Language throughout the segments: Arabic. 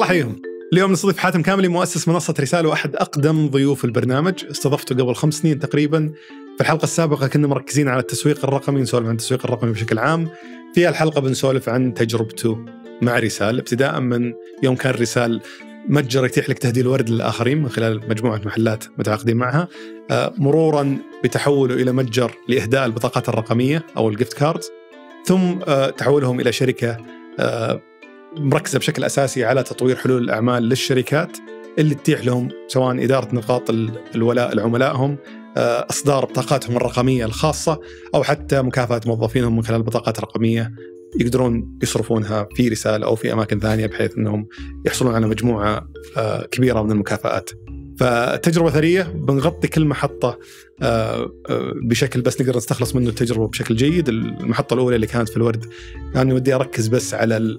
يلا حيهم اليوم نستضيف حاتم كاملي مؤسس منصة رسالة وأحد أقدم ضيوف البرنامج استضفته قبل خمس سنين تقريبا في الحلقة السابقة كنا مركزين على التسويق الرقمي نسولف عن التسويق الرقمي بشكل عام في الحلقة بنسولف عن تجربته مع رسال ابتداء من يوم كان رسال متجر يتيح لك تهدي الورد للآخرين من خلال مجموعة محلات متعاقدين معها آه، مرورا بتحوله إلى متجر لإهداء البطاقات الرقمية أو الجفت كاردز ثم آه، تحولهم إلى شركة آه، مركزه بشكل اساسي على تطوير حلول الاعمال للشركات اللي تتيح لهم سواء اداره نقاط الولاء لعملائهم آه، اصدار بطاقاتهم الرقميه الخاصه او حتى مكافاه موظفينهم من خلال بطاقات رقميه يقدرون يصرفونها في رساله او في اماكن ثانيه بحيث انهم يحصلون على مجموعه آه، كبيره من المكافآت. فتجربه ثريه بنغطي كل محطه آه، آه، بشكل بس نقدر نستخلص منه التجربه بشكل جيد المحطه الاولى اللي كانت في الورد انا ودي اركز بس على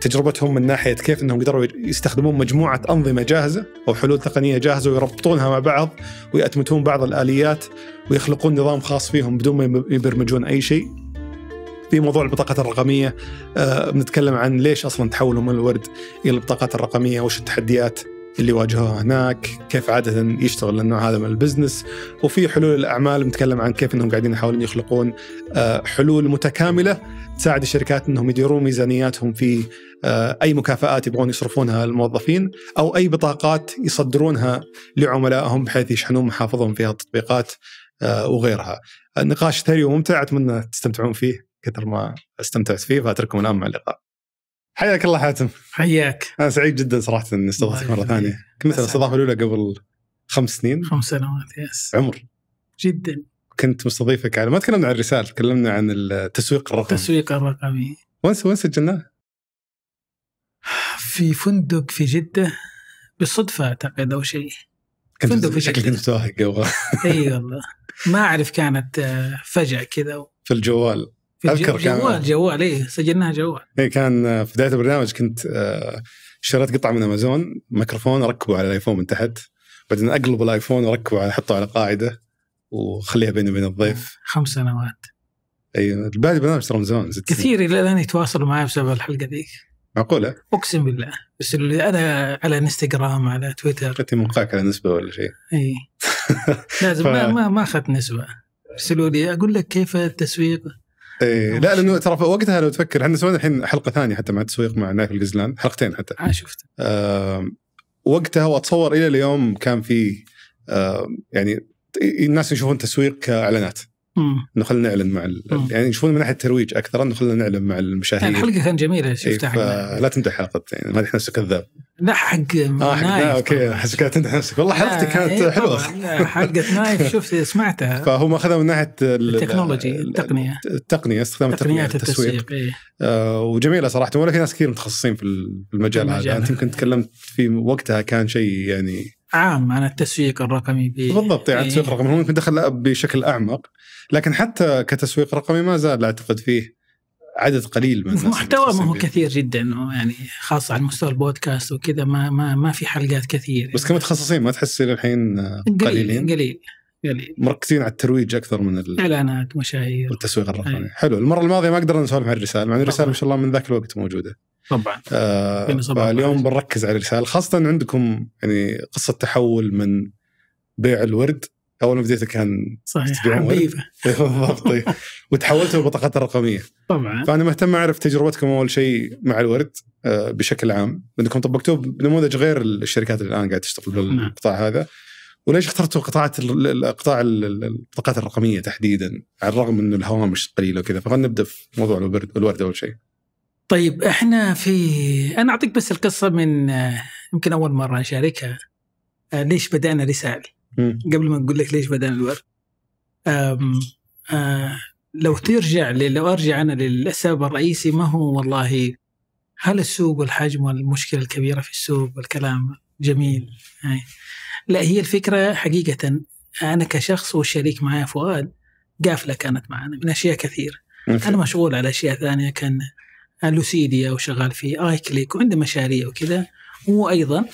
تجربتهم من ناحيه كيف انهم قدروا يستخدمون مجموعه انظمه جاهزه او حلول تقنيه جاهزه ويربطونها مع بعض ويأتمتون بعض الاليات ويخلقون نظام خاص فيهم بدون ما يبرمجون اي شيء في موضوع البطاقات الرقميه آه، بنتكلم عن ليش اصلا تحولوا من الورد الى البطاقات الرقميه وش التحديات اللي واجهوها هناك كيف عادة يشتغل النوع هذا من البزنس وفي حلول الأعمال نتكلم عن كيف أنهم قاعدين يحاولون يخلقون آه، حلول متكاملة تساعد الشركات أنهم يديرون ميزانياتهم في آه، أي مكافآت يبغون يصرفونها للموظفين أو أي بطاقات يصدرونها لعملائهم بحيث يشحنون محافظهم فيها التطبيقات آه، وغيرها نقاش ثري وممتع أتمنى تستمتعون فيه كثر ما استمتعت فيه فأترككم الآن مع اللقاء حياك الله حاتم حياك انا سعيد جدا صراحه اني استضفتك مره ثانيه كنت الاستضافه الاولى قبل خمس سنين خمس سنوات يس عمر جدا كنت مستضيفك على ما تكلمنا عن الرسالة تكلمنا عن التسويق الرقمي التسويق الرقمي وين وين سجلناه؟ في فندق في جدة بالصدفة أعتقد أو شيء فندق في شكلك كنت متوهق أي والله ما أعرف كانت آه، فجأة كذا و... في الجوال في اذكر جوال جوال اي سجلناها جوال اي كان آه، في بدايه البرنامج كنت اشتريت آه، قطعه من امازون ميكروفون اركبه على الايفون من تحت بعدين اقلب الايفون واركبه على احطه على قاعده واخليها بيني وبين الضيف آه، خمس سنوات اي بعد البرنامج ترى من زمان كثير الى الان يتواصلوا معي بسبب الحلقه ذيك معقوله؟ اقسم بالله بس اللي انا على انستغرام على تويتر انت موقعك على نسبه ولا شيء اي لازم ف... ما ما اخذت نسبه ارسلوا لي اقول لك كيف التسويق إيه، لا لانه ترى وقتها لو تفكر احنا سوينا الحين حلقه ثانيه حتى مع التسويق مع نايف الجزلان حلقتين حتى اه شفت آه وقتها واتصور الى اليوم كان في آه يعني الناس يشوفون تسويق كاعلانات انه خلينا نعلن مع ال... يعني يشوفون من ناحيه الترويج اكثر انه خلينا نعلن مع المشاهير يعني الحلقه كانت جميله شفتها إيه، لا تمدح حلقه يعني ما تحس نفسك كذاب لا حق اه حق نايف اوكي احس كانت تمدح نفسك والله حلقتي كانت إيه، حلوه حلقه نايف شفت سمعتها فهو ماخذها من ناحيه التكنولوجي التقنيه التقنيه استخدام التقنيه التسويق إيه. آه، وجميله صراحه ولا في ناس كثير متخصصين في المجال هذا انت يمكن تكلمت في وقتها كان شيء يعني عام عن التسويق الرقمي بالضبط يعني التسويق الرقمي هو ممكن دخل بشكل اعمق لكن حتى كتسويق رقمي ما زال اعتقد فيه عدد قليل من محتوى ما هو كثير جدا يعني خاصة على مستوى البودكاست وكذا ما ما ما في حلقات كثير يعني. بس كمتخصصين ما الى الحين قليلين قليل قليل مركزين على الترويج اكثر من اعلانات مشاهير والتسويق الرقمي حلو المرة الماضية ما قدرنا نسولف عن الرسالة مع الرسالة ما شاء الله من ذاك الوقت موجودة طبعا آه, آه، اليوم بنركز على الرساله خاصه عندكم يعني قصه تحول من بيع الورد اول ما بديته كان صحيح حبيبه بالضبط طيب. وتحولته للبطاقات الرقميه طبعا فانا مهتم اعرف تجربتكم اول شيء مع الورد آه، بشكل عام لانكم طبقتوه بنموذج غير الشركات اللي الان قاعد تشتغل نعم. بالقطاع هذا وليش اخترتوا قطاع قطاع البطاقات الرقميه تحديدا على الرغم انه الهوامش قليله وكذا فخلينا نبدا في موضوع الورد اول شيء طيب احنا في انا اعطيك بس القصه من يمكن اول مره اشاركها آه، ليش بدانا رساله قبل ما اقول لك ليش بدانا الورد أه لو ترجع لو ارجع انا للسبب الرئيسي ما هو والله هل السوق والحجم والمشكله الكبيره في السوق والكلام جميل هاي. لا هي الفكره حقيقه انا كشخص والشريك معايا فؤاد قافله كانت معنا من اشياء كثيره انا مشغول على اشياء ثانيه كان لوسيديا وشغال في اي كليك وعنده مشاريع وكذا وايضا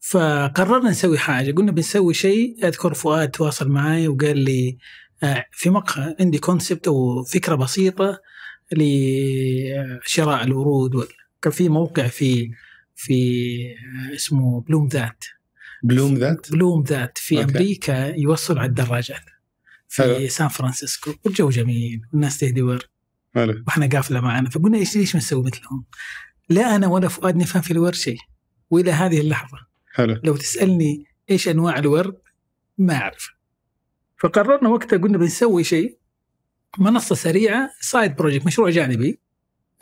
فقررنا نسوي حاجه قلنا بنسوي شيء اذكر فؤاد تواصل معي وقال لي آه، في مقهى عندي كونسبت او فكره بسيطه لشراء الورود كان في موقع في في آه، اسمه بلوم ذات بلوم ذات بلوم ذات في أوكي. امريكا يوصل على الدراجات في سان فرانسيسكو والجو جميل والناس تهدي ورد مالي. واحنا قافله معنا فقلنا ايش ليش ما نسوي مثلهم؟ لا انا ولا فؤاد نفهم في الورد شيء والى هذه اللحظه حلو لو تسالني ايش انواع الورد ما اعرف فقررنا وقتها قلنا بنسوي شيء منصه سريعه سايد بروجكت مشروع جانبي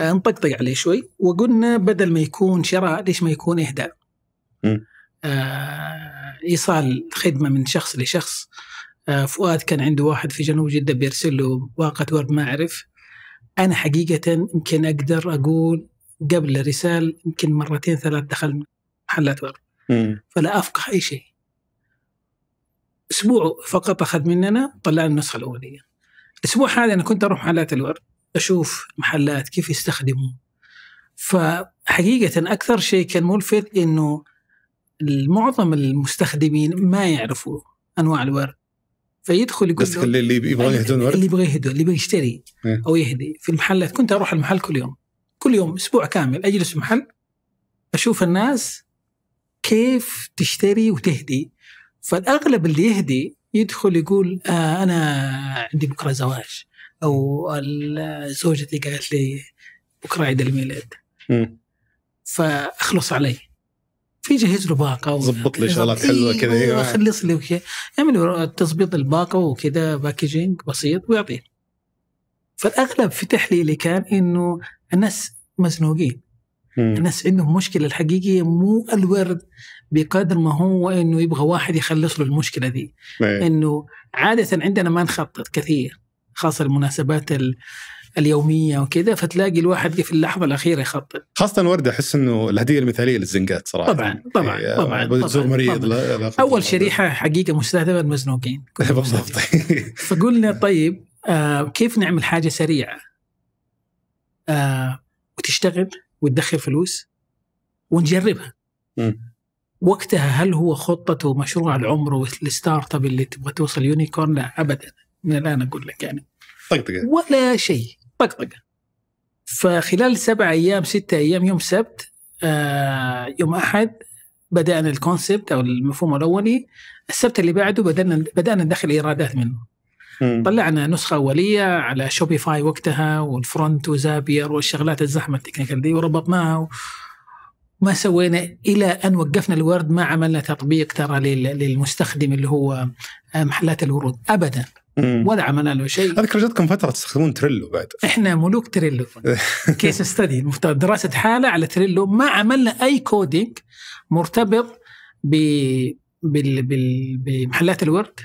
آه، نطقطق عليه شوي وقلنا بدل ما يكون شراء ليش ما يكون اهداء؟ آه ايصال خدمه من شخص لشخص آه فؤاد كان عنده واحد في جنوب جده بيرسل له باقه ورد ما اعرف انا حقيقه يمكن اقدر اقول قبل رسال يمكن مرتين ثلاث دخلنا محلات ورد فلا افقه اي شيء اسبوع فقط اخذ مننا طلع النسخه الاوليه الاسبوع هذا انا كنت اروح محلات الورد اشوف محلات كيف يستخدموا فحقيقه اكثر شيء كان ملفت انه معظم المستخدمين ما يعرفوا انواع الورد فيدخل يقول قصدك اللي يبغى يهدون ورد؟ اللي يبغى يهدون اللي يبغى يشتري إيه. او يهدي في المحلات كنت اروح المحل كل يوم كل يوم اسبوع كامل اجلس في محل اشوف الناس كيف تشتري وتهدي فالاغلب اللي يهدي يدخل يقول آه انا عندي بكره زواج او زوجتي قالت لي بكره عيد الميلاد إيه. فاخلص علي في جهز له باقه ظبط لي شغلات إيه، حلوه كذا إيه، خلص لي وكذا يعمل يعني تظبيط الباقه وكذا باكجينج بسيط ويعطيه فالاغلب في تحليلي كان انه الناس مزنوقين الناس عندهم مشكله الحقيقيه مو الورد بقدر ما هو انه يبغى واحد يخلص له المشكله دي إيه. انه عاده عندنا ما نخطط كثير خاصه المناسبات اليوميه وكذا فتلاقي الواحد في اللحظه الاخيره يخطط خاصه ورده احس انه الهديه المثاليه للزنقات صراحه طبعا طبعا إيه، طبعا, طبعًا مريض طبعًا. اول شريحه حقيقه مستهدفه المزنوقين بالضبط فقلنا طيب آه كيف نعمل حاجه سريعه آه وتشتغل وتدخل فلوس ونجربها م. وقتها هل هو خطته ومشروع العمر والستارت اب اللي تبغى توصل يونيكورن لا ابدا من الان اقول لك يعني طقطقه ولا شيء طقطقه فخلال سبع ايام ستة ايام يوم سبت آه يوم احد بدانا الكونسبت او المفهوم الاولي السبت اللي بعده بدانا بدانا ندخل ايرادات منه مم. طلعنا نسخه اوليه على شوبيفاي وقتها والفرونت وزابير والشغلات الزحمه التكنيكال دي وربطناها و... ما سوينا الى ان وقفنا الورد ما عملنا تطبيق ترى للمستخدم اللي هو محلات الورود ابدا ولا عملنا له شيء اذكر جاتكم فتره تستخدمون تريلو بعد احنا ملوك تريلو كيس ستدي دراسه حاله على تريلو ما عملنا اي كودينج مرتبط ب بال... بال... بمحلات الورد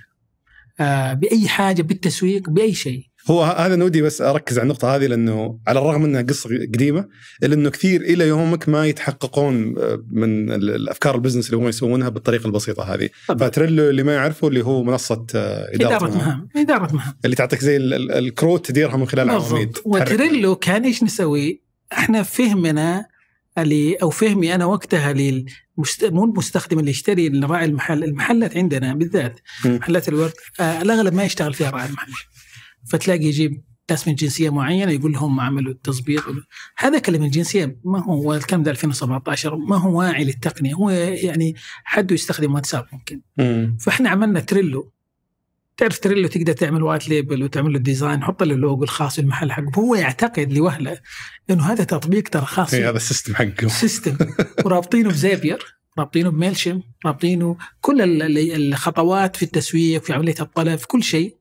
آه باي حاجه بالتسويق باي شيء هو هذا نودي بس اركز على النقطه هذه لانه على الرغم انها قصه قديمه الا انه كثير الى يومك ما يتحققون آه، من الافكار البزنس اللي هم يسوونها بالطريقه البسيطه هذه فتريلو اللي ما يعرفه اللي هو منصه آه، اداره, إدارة مهام اداره مهام اللي تعطيك زي الكروت تديرها من خلال عواميد وتريلو كان ايش نسوي؟ احنا فهمنا اللي او فهمي انا وقتها للمست... مو المستخدم اللي يشتري راعي المحل المحلات عندنا بالذات محلات الورد آه، الاغلب ما يشتغل فيها راعي المحل فتلاقي يجيب ناس من جنسيه معينه يقول لهم عملوا التظبيط هذا كلام الجنسيه ما هو الكلام ده 2017 ما هو واعي للتقنيه هو يعني حد يستخدم واتساب ممكن مم. فاحنا عملنا تريلو تعرف تريلو تقدر تعمل وايت ليبل وتعمل له ديزاين حط له اللوجو الخاص المحل حقه هو يعتقد لوهله انه هذا تطبيق ترى خاص إيه، هذا السيستم حقه سيستم ورابطينه بزيبير رابطينه بميلشم رابطينه كل الخطوات في التسويق في عمليه الطلب في كل شيء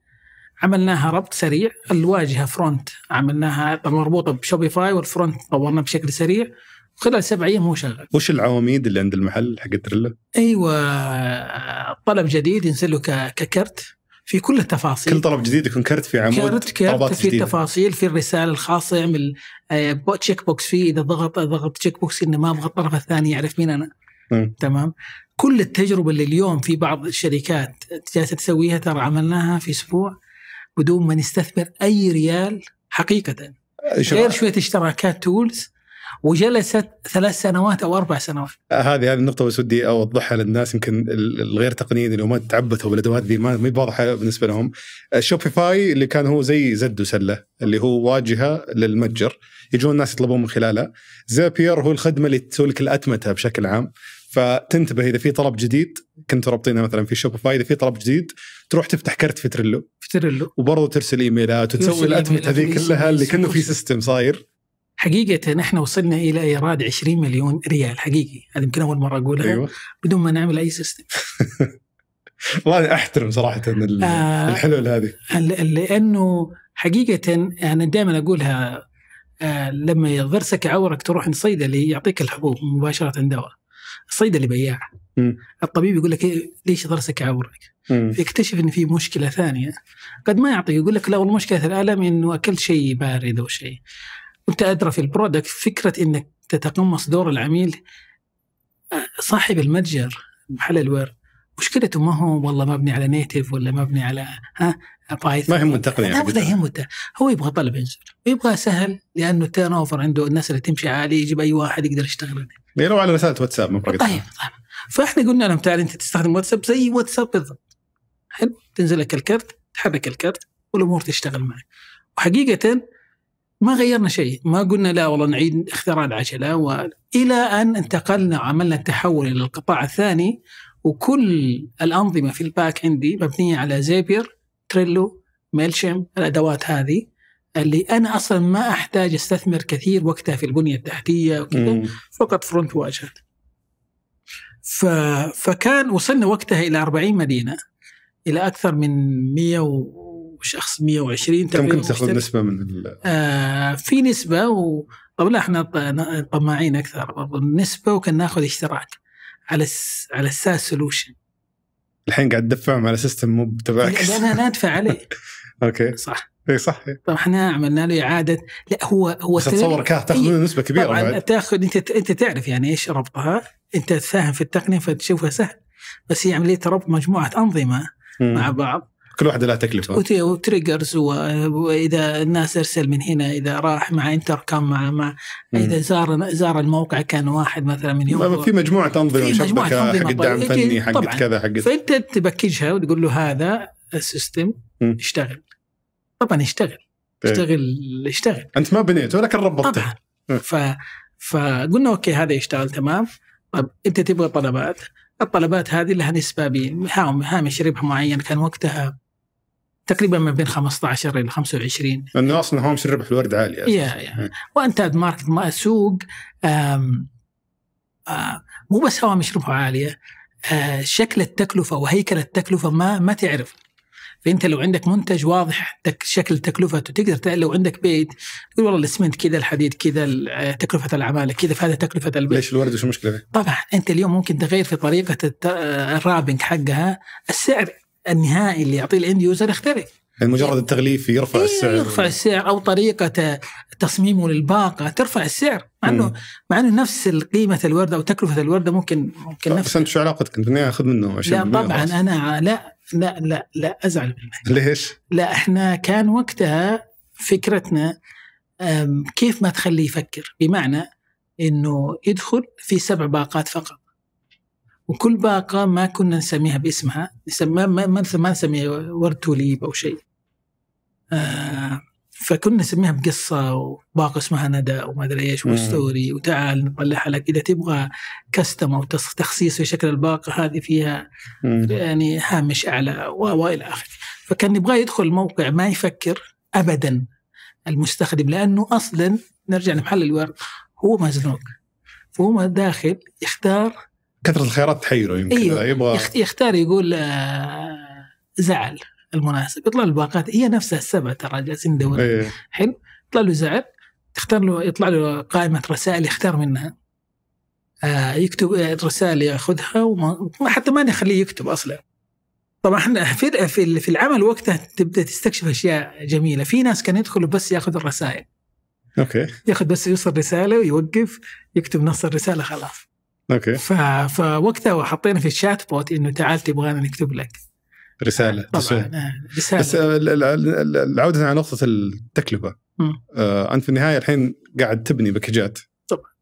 عملناها ربط سريع الواجهه فرونت عملناها مربوطه بشوبيفاي والفرونت طورناه بشكل سريع خلال سبع ايام هو شغال وش العواميد اللي عند المحل حق تريلا؟ ايوه طلب جديد ينزل له ككرت في كل التفاصيل كل طلب جديد يكون كرت في عمود كرت كرت في جديدة. التفاصيل في الرساله الخاصه يعمل تشيك آه، بوكس فيه اذا ضغط ضغط تشيك بوكس انه ما ابغى الطرف الثاني يعرف مين انا م. تمام كل التجربه اللي اليوم في بعض الشركات جالسه تسويها ترى عملناها في اسبوع بدون ما نستثمر اي ريال حقيقه غير شويه اشتراكات تولز وجلست ثلاث سنوات او اربع سنوات. آه، هذه هذه النقطة بس ودي اوضحها للناس يمكن الغير تقنيين اللي ما تعبثوا بالادوات ذي ما هي واضحة بالنسبة لهم. شوبيفاي آه، اللي كان هو زي زد وسلة اللي هو واجهة للمتجر يجون الناس يطلبون من خلالها. زابير هو الخدمة اللي تسوي لك الاتمتة بشكل عام. فتنتبه اذا في طلب جديد كنت رابطينه مثلا في شوبيفاي اذا في طلب جديد تروح تفتح كرت في تريلو في تريلو وبرضه ترسل ايميلات وتسوي الاتمته ذي كلها اللي كانه في سيستم صاير حقيقة احنا وصلنا الى ايراد 20 مليون ريال حقيقي هذه يمكن اول مرة اقولها أيوة. بدون ما نعمل اي سيستم والله احترم صراحة آه، الحلول هذه لانه حقيقة انا دائما اقولها آه، لما يضرسك عورك تروح عند صيدلي يعطيك الحبوب مباشرة دواء الصيدلي بياع مم. الطبيب يقول لك إيه ليش ضرسك عورك يكتشف ان في مشكله ثانيه قد ما يعطي يقول لك لا والله مشكله الالم انه اكلت شيء بارد او شيء وانت ادرى في البرودكت فكره انك تتقمص دور العميل آه، صاحب المتجر محل الوير مشكلته ما هو والله مبني على نيتف ولا مبني على ها بايثون ما يهمه التقنيه ابدا يهمه هو يبغى طلب ينزل ويبغى سهل لانه التيرن اوفر عنده الناس اللي تمشي عالي يجيب اي واحد يقدر يشتغل عليه على رساله واتساب طيب طيب فاحنا قلنا لهم تعال انت تستخدم واتساب زي واتساب بالضبط حلو تنزل لك الكرت تحرك الكرت والامور تشتغل معك وحقيقه ما غيرنا شيء ما قلنا لا والله نعيد اختراع العجله و... الى ان انتقلنا وعملنا التحول الى القطاع الثاني وكل الانظمه في الباك عندي مبنيه على زيبير تريلو ميلشم الادوات هذه اللي انا اصلا ما احتاج استثمر كثير وقتها في البنيه التحتيه وكذا فقط فرونت واجهه ف... فكان وصلنا وقتها الى 40 مدينه الى اكثر من 100 وشخص 120 تقريبا كنت تاخذ نسبه من ال... آه في نسبه و... لا احنا طماعين اكثر برضو النسبه وكان ناخذ اشتراك على الس... على الساس سولوشن الحين قاعد تدفعهم على سيستم مو تبعك انا انا ادفع عليه اوكي صح اي صح طبعا احنا عملنا له اعاده لا هو هو بس اتصور تاخذ نسبه كبيره بعد تاخذ انت انت تعرف يعني ايش ربطها انت تساهم في التقنيه فتشوفها سهل بس هي عمليه ربط مجموعه انظمه مم. مع بعض كل واحده لها تكلفه وتريجرز واذا الناس ارسل من هنا اذا راح مع انتركم مع مع اذا زار زار الموقع كان واحد مثلا من يوم في مجموعه انظمه شبكه حق الدعم طيب. الفني إيه، حق كذا حق فانت تبكجها وتقول له هذا السيستم اشتغل طبعا يشتغل اشتغل إيه. اشتغل انت ما بنيته ولكن ربطته طبعا إيه. ف فقلنا اوكي هذا يشتغل تمام طيب انت تبغى طلبات الطلبات هذه لها نسبابين هامش ربح معين كان وقتها تقريبا ما بين 15 الى 25 لانه اصلا هامش الربح الورد عالي يا يا إيه. وانت ماركت ما سوق مو بس هوامش ربحه عاليه شكل التكلفه وهيكل التكلفه ما ما تعرف فانت لو عندك منتج واضح عندك شكل تكلفته تقدر لو عندك بيت تقول والله الاسمنت كذا الحديد كذا تكلفه العماله كذا فهذا تكلفه البيت ليش الورد وش المشكله فيه؟ طبعا انت اليوم ممكن تغير في طريقه الرابنج حقها السعر النهائي اللي يعطيه الاند يوزر يختلف يعني مجرد التغليف يرفع إيه السعر يرفع السعر او طريقه تصميمه للباقه ترفع السعر مع انه مع انه نفس قيمه الورده او تكلفه الورده ممكن ممكن نفس بس انت شو علاقتك؟ انت اخذ منه عشان لا طبعا انا لا لا لا لا ازعل من المحكمه ليش؟ لا احنا كان وقتها فكرتنا كيف ما تخليه يفكر بمعنى انه يدخل في سبع باقات فقط وكل باقة ما كنا نسميها باسمها ما, ما نسميها ورد توليب أو شيء آه، فكنا نسميها بقصه وباقه اسمها ندى وما ادري ايش وستوري وتعال نطلعها لك اذا تبغى كستم او تخصيص في شكل الباقه هذه فيها مم. يعني هامش اعلى والى اخره فكان يبغى يدخل الموقع ما يفكر ابدا المستخدم لانه اصلا نرجع لمحل الورق هو مزنوق فهو داخل يختار كثره الخيارات تحيره يمكن أيوه يبغى يختار يقول آه، زعل المناسب يطلع له الباقات هي نفسها السبعه ترى جالسين ندور إيه. حلو يطلع له زعل تختار له يطلع له قائمه رسائل يختار منها آه يكتب آه، رسائل ياخذها وما حتى ما نخليه يكتب اصلا طبعا احنا في في العمل وقتها تبدا تستكشف اشياء جميله في ناس كان يدخلوا بس ياخذ الرسائل اوكي ياخذ بس يوصل رساله ويوقف يكتب نص الرساله خلاص اوكي ف... فوقتها حطينا في الشات بوت انه تعال تبغانا نكتب لك رساله طبعا آه، رساله بس آه، العوده على نقطه التكلفه آه انت في النهايه الحين قاعد تبني باكجات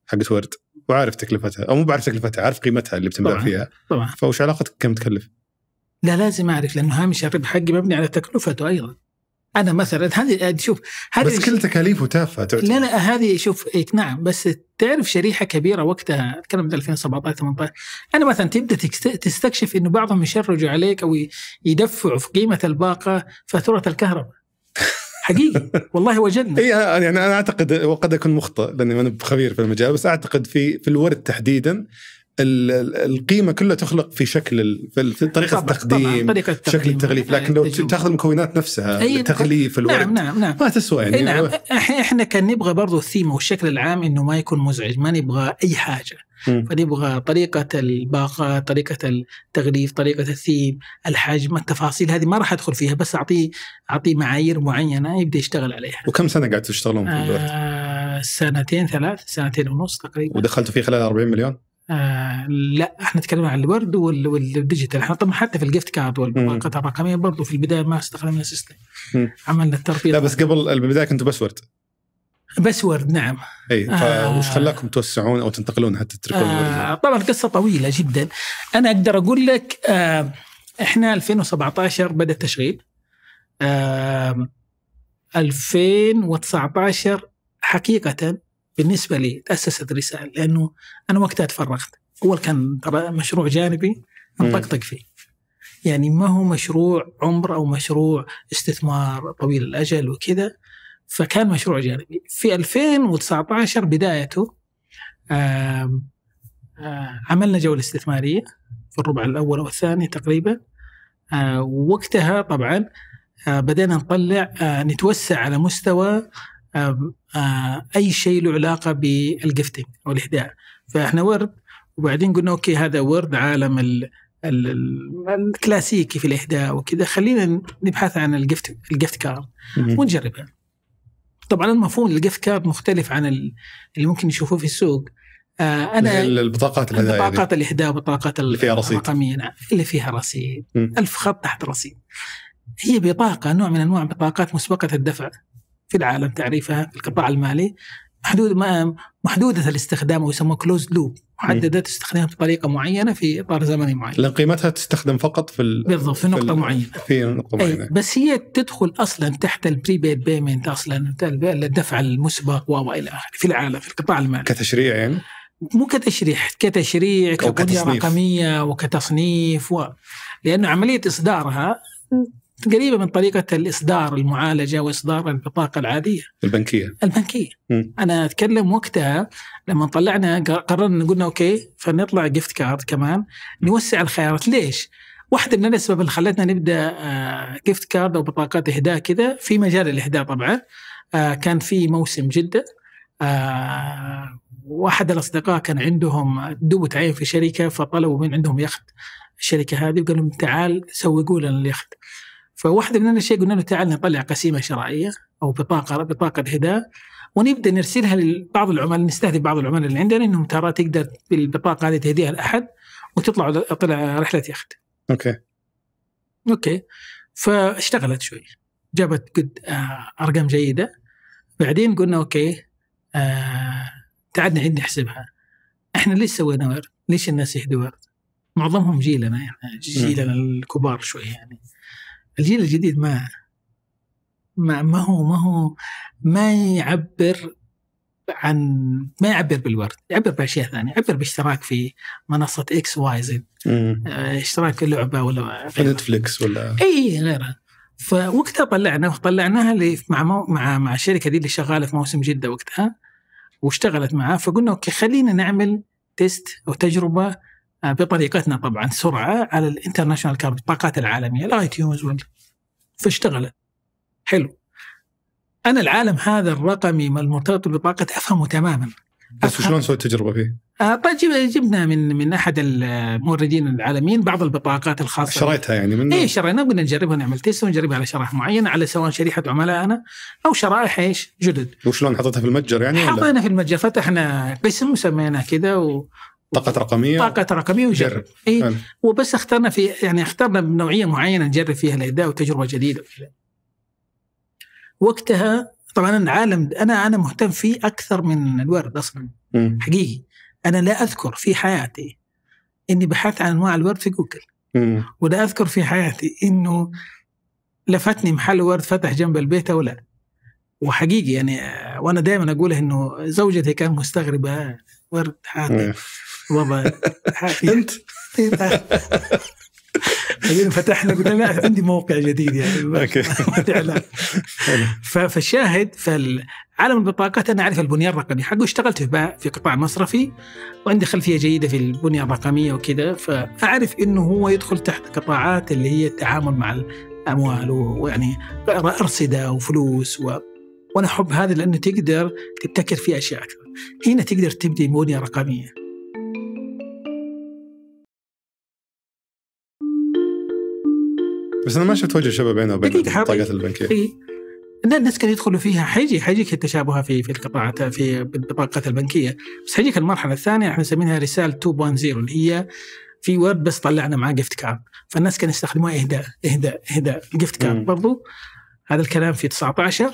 حقت ورد وعارف تكلفتها او مو بعرف تكلفتها عارف قيمتها اللي بتنباع فيها طبعا فوش علاقتك كم تكلف؟ لا لازم اعرف لانه هامش الربح حقي مبني على تكلفته ايضا انا مثلا هذه شوف هذه بس كل تكاليفه تافهه تعتبر لا لا هذه شوف إيه، نعم بس تعرف شريحه كبيره وقتها اتكلم من 2017 18 انا مثلا تبدا تستكشف انه بعضهم يشرجوا عليك او يدفعوا في قيمه الباقه فاتوره الكهرباء حقيقي والله وجدنا اي يعني انا اعتقد وقد اكون مخطئ لاني انا خبير في المجال بس اعتقد في في الورد تحديدا القيمه كلها تخلق في شكل في طريقه طبعًا التقديم طبعًا. طريقه التقديم شكل التغليف لكن لو تاخذ المكونات نفسها التغليف الورد نعم نعم نعم ما تسوى يعني نعم احنا كان نبغى برضو الثيمه والشكل العام انه ما يكون مزعج ما نبغى اي حاجه فنبغى طريقة الباقة طريقة التغليف طريقة الثيم الحجم التفاصيل هذه ما راح أدخل فيها بس أعطيه أعطيه معايير معينة يبدأ يشتغل عليها وكم سنة قاعد تشتغلون في الورد؟ آه سنتين ثلاث سنتين ونص تقريبا ودخلتوا فيه خلال 40 مليون؟ آه لا احنا نتكلم عن الورد والديجيتال احنا طبعا حتى في الجيفت كارد والبطاقات الرقميه برضو في البدايه ما استخدمنا سيستم عملنا الترفيه لا بس قبل البدايه كنتوا بس ورد بس ورد نعم اي آه خلاكم توسعون او تنتقلون حتى تتركون آه طبعا قصه طويله جدا انا اقدر اقول لك آه احنا 2017 بدا التشغيل آه 2019 حقيقه بالنسبه لي تاسست الرساله لانه انا وقتها تفرغت اول كان ترى مشروع جانبي نطقطق فيه يعني ما هو مشروع عمر او مشروع استثمار طويل الاجل وكذا فكان مشروع جانبي في 2019 بدايته آم آم آه، عملنا جوله استثماريه في الربع الاول والثاني تقريبا آه، وقتها طبعا آه، بدأنا نطلع نتوسع على مستوى آه، اي شيء له علاقه بالجفتنج او الاهداء فاحنا ورد وبعدين قلنا اوكي هذا ورد عالم ال ال الكلاسيكي في الاهداء وكذا خلينا نبحث عن الجفت الجفت كارد ونجربها طبعا المفهوم الجفت كارد مختلف عن اللي ممكن نشوفه في السوق آه، انا البطاقات الهدايا بطاقات الاهداء بطاقات اللي فيها رصيد الرقميه نعم، اللي فيها رصيد ألف خط تحت رصيد هي بطاقه نوع من انواع بطاقات مسبقه الدفع في العالم تعريفها في القطاع المالي محدود ما محدوده الاستخدام او يسموها كلوز لوب محدده استخدامها بطريقه معينه في اطار زمني معين لان قيمتها تستخدم فقط في ال... بالضبط في, نقطه في معينه في نقطه معينه أي بس هي تدخل اصلا تحت البريبيد بيمنت اصلا الدفع المسبق والى اخره في العالم في القطاع المالي كتشريع يعني مو كتشريع كتشريع كبنيه رقميه وكتصنيف و... لانه عمليه اصدارها قريبه من طريقه الاصدار المعالجه واصدار البطاقه العاديه البنكيه البنكيه م. انا اتكلم وقتها لما طلعنا قررنا قلنا اوكي فنطلع جفت كارد كمان نوسع الخيارات ليش؟ واحده من الاسباب اللي خلتنا نبدا جفت آه، كارد او بطاقات اهداء كذا في مجال الاهداء طبعا آه، كان في موسم جده آه، واحد الاصدقاء كان عندهم دوب تعين في شركه فطلبوا من عندهم يخت الشركه هذه وقال لهم تعال سوقوا لنا اليخت فواحده من الاشياء قلنا له تعال نطلع قسيمه شرائيه او بطاقه بطاقه هدا ونبدا نرسلها لبعض العملاء نستهدف بعض العملاء اللي عندنا انهم ترى تقدر بالبطاقه هذه تهديها لاحد وتطلع طلع رحله يخت. اوكي. اوكي فاشتغلت شوي جابت قد آه، ارقام جيده بعدين قلنا اوكي آه تعال نعيد نحسبها احنا ليش سوينا ورد؟ ليش الناس يهدوا ورد؟ معظمهم جيلنا يعني جيلنا الكبار شوي يعني الجيل الجديد ما ما ما هو ما هو ما يعبر عن ما يعبر بالورد يعبر باشياء ثانيه يعبر باشتراك في منصه اكس واي زد اشتراك في لعبه ولا في نتفلكس ولا اي غيرها فوقتها وطلعناها طلعناها مع مو... مع مع الشركه دي اللي شغاله في موسم جده وقتها واشتغلت معاه فقلنا اوكي خلينا نعمل تيست او تجربه آه، بطريقتنا طبعا سرعه على الانترناشونال كارد الطاقات العالميه الاي تيونز فاشتغلت حلو انا العالم هذا الرقمي المرتبط بالبطاقه افهمه تماما بس شلون سويت تجربه فيه؟ آه، طيب جبنا من من احد الموردين العالميين بعض البطاقات الخاصه شريتها يعني من اي شرينا قلنا نجربها نعمل تيست ونجربها على شرائح معينه على سواء شريحه عملائنا او شرائح ايش؟ جدد وشلون حطيتها في المتجر يعني؟ حطينا في المتجر فتحنا قسم وسميناه كذا و... طاقة رقمية طاقة رقمية وجرب اي وبس اخترنا في يعني اخترنا نوعية معينة نجرب فيها الاداء وتجربة جديدة وكذا وقتها طبعا العالم انا انا مهتم فيه اكثر من الورد اصلا م. حقيقي انا لا اذكر في حياتي اني بحثت عن انواع الورد في جوجل ولا اذكر في حياتي انه لفتني محل ورد فتح جنب البيت او لا وحقيقي يعني آه، وانا دائما اقوله انه زوجتي كانت مستغربه ورد هذا إيه. والله انت بعدين فتحنا قلنا لا عندي موقع جديد يعني اوكي فالشاهد فعالم البطاقات انا اعرف البنيان الرقمي حقه اشتغلت في في قطاع مصرفي وعندي خلفيه جيده في البنيه الرقميه وكذا فاعرف انه هو يدخل تحت قطاعات اللي هي التعامل مع الاموال ويعني ارصده وفلوس و وانا احب هذا لانه تقدر تبتكر فيه اشياء اكثر هنا تقدر تبدي بنيه رقميه بس انا ما شفت وجه شبه بينه وبين البطاقات البنكيه اي الناس كانوا يدخلوا فيها حيجي حيجيك التشابه في في القطاعات في البطاقات البنكيه بس حيجيك المرحله الثانيه احنا نسميها رساله 2.0 اللي هي في ويب بس طلعنا معاه جفت كارد فالناس كانوا يستخدموها اهداء اهداء اهداء جفت كارد برضو هذا الكلام في 19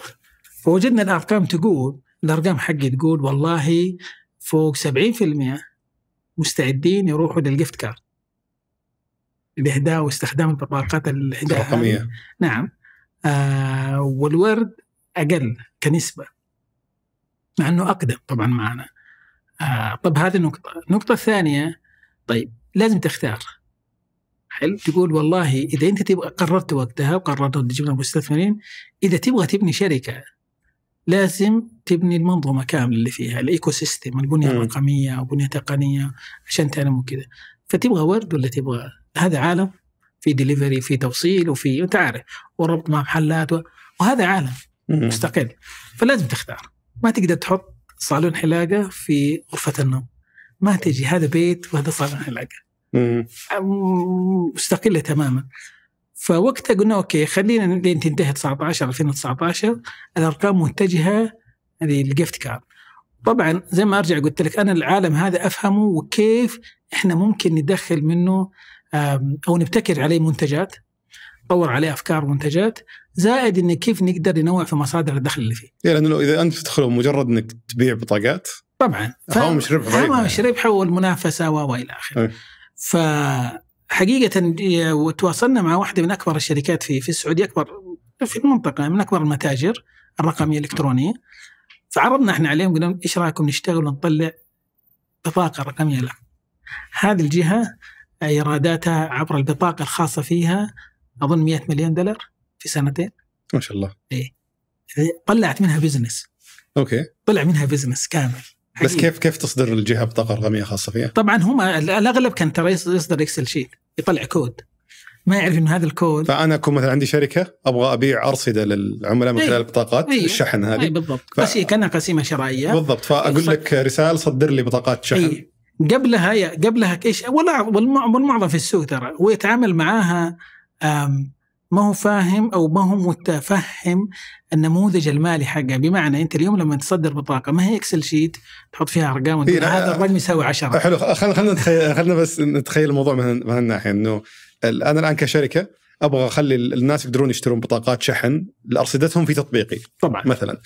فوجدنا الارقام تقول الارقام حقي تقول والله فوق 70% مستعدين يروحوا للجفت كارد الاهداء واستخدام البطاقات الاهداء الرقميه نعم آه والورد اقل كنسبه مع انه اقدم طبعا معنا آه طب هذه نقطه النقطه الثانيه طيب لازم تختار حلو تقول والله اذا انت تبغى قررت وقتها وقررت تجيب المستثمرين مستثمرين اذا تبغى تبني شركه لازم تبني المنظومه كامله اللي فيها الايكو سيستم البنيه الرقميه وبنيه تقنيه عشان تعلم كذا فتبغى ورد ولا تبغى هذا عالم في دليفري في توصيل وفي انت عارف وربط مع محلات و... وهذا عالم مستقل فلازم تختار ما تقدر تحط صالون حلاقه في غرفه النوم ما تجي هذا بيت وهذا صالون حلاقه مستقله تماما فوقتها قلنا اوكي خلينا لين تنتهي 19 2019 الارقام متجهه للجيفت كارد طبعا زي ما ارجع قلت لك انا العالم هذا افهمه وكيف احنا ممكن ندخل منه او نبتكر عليه منتجات نطور عليه افكار ومنتجات زائد ان كيف نقدر ننوع في مصادر الدخل اللي فيه. يعني لانه اذا انت تدخل مجرد انك تبيع بطاقات طبعا هامش ربح هامش ربح والمنافسه والى اخره. فحقيقه وتواصلنا مع واحده من اكبر الشركات في في السعوديه اكبر في المنطقه من اكبر المتاجر الرقميه الالكترونيه فعرضنا احنا عليهم قلنا ايش رايكم نشتغل ونطلع بطاقه رقميه لكم. هذه الجهه ايراداتها عبر البطاقه الخاصه فيها اظن 100 مليون دولار في سنتين ما شاء الله ايه طلعت منها بزنس اوكي طلع منها بزنس كامل حقيقة. بس كيف كيف تصدر الجهه بطاقه رقميه خاصه فيها؟ طبعا هم الاغلب كان ترى يصدر اكسل شيت يطلع كود ما يعرف انه هذا الكود فانا اكون مثلا عندي شركه ابغى ابيع ارصده للعملاء من إيه. خلال البطاقات أيه. الشحن هذه أيه بالضبط ف... كانها قسيمه شرائيه بالضبط فاقول لك رساله صدر لي بطاقات شحن أيه. قبلها قبلها ايش ولا والمعظم في السوق ترى ويتعامل معاها ما هو فاهم او ما هو متفهم النموذج المالي حقه بمعنى انت اليوم لما تصدر بطاقه ما هي اكسل شيت تحط فيها ارقام وتقول هذا الرقم يساوي 10 حلو خلينا نتخيل خلينا بس نتخيل الموضوع من هالناحيه انه انا الان كشركه ابغى اخلي الناس يقدرون يشترون بطاقات شحن لارصدتهم في تطبيقي طبعا مثلا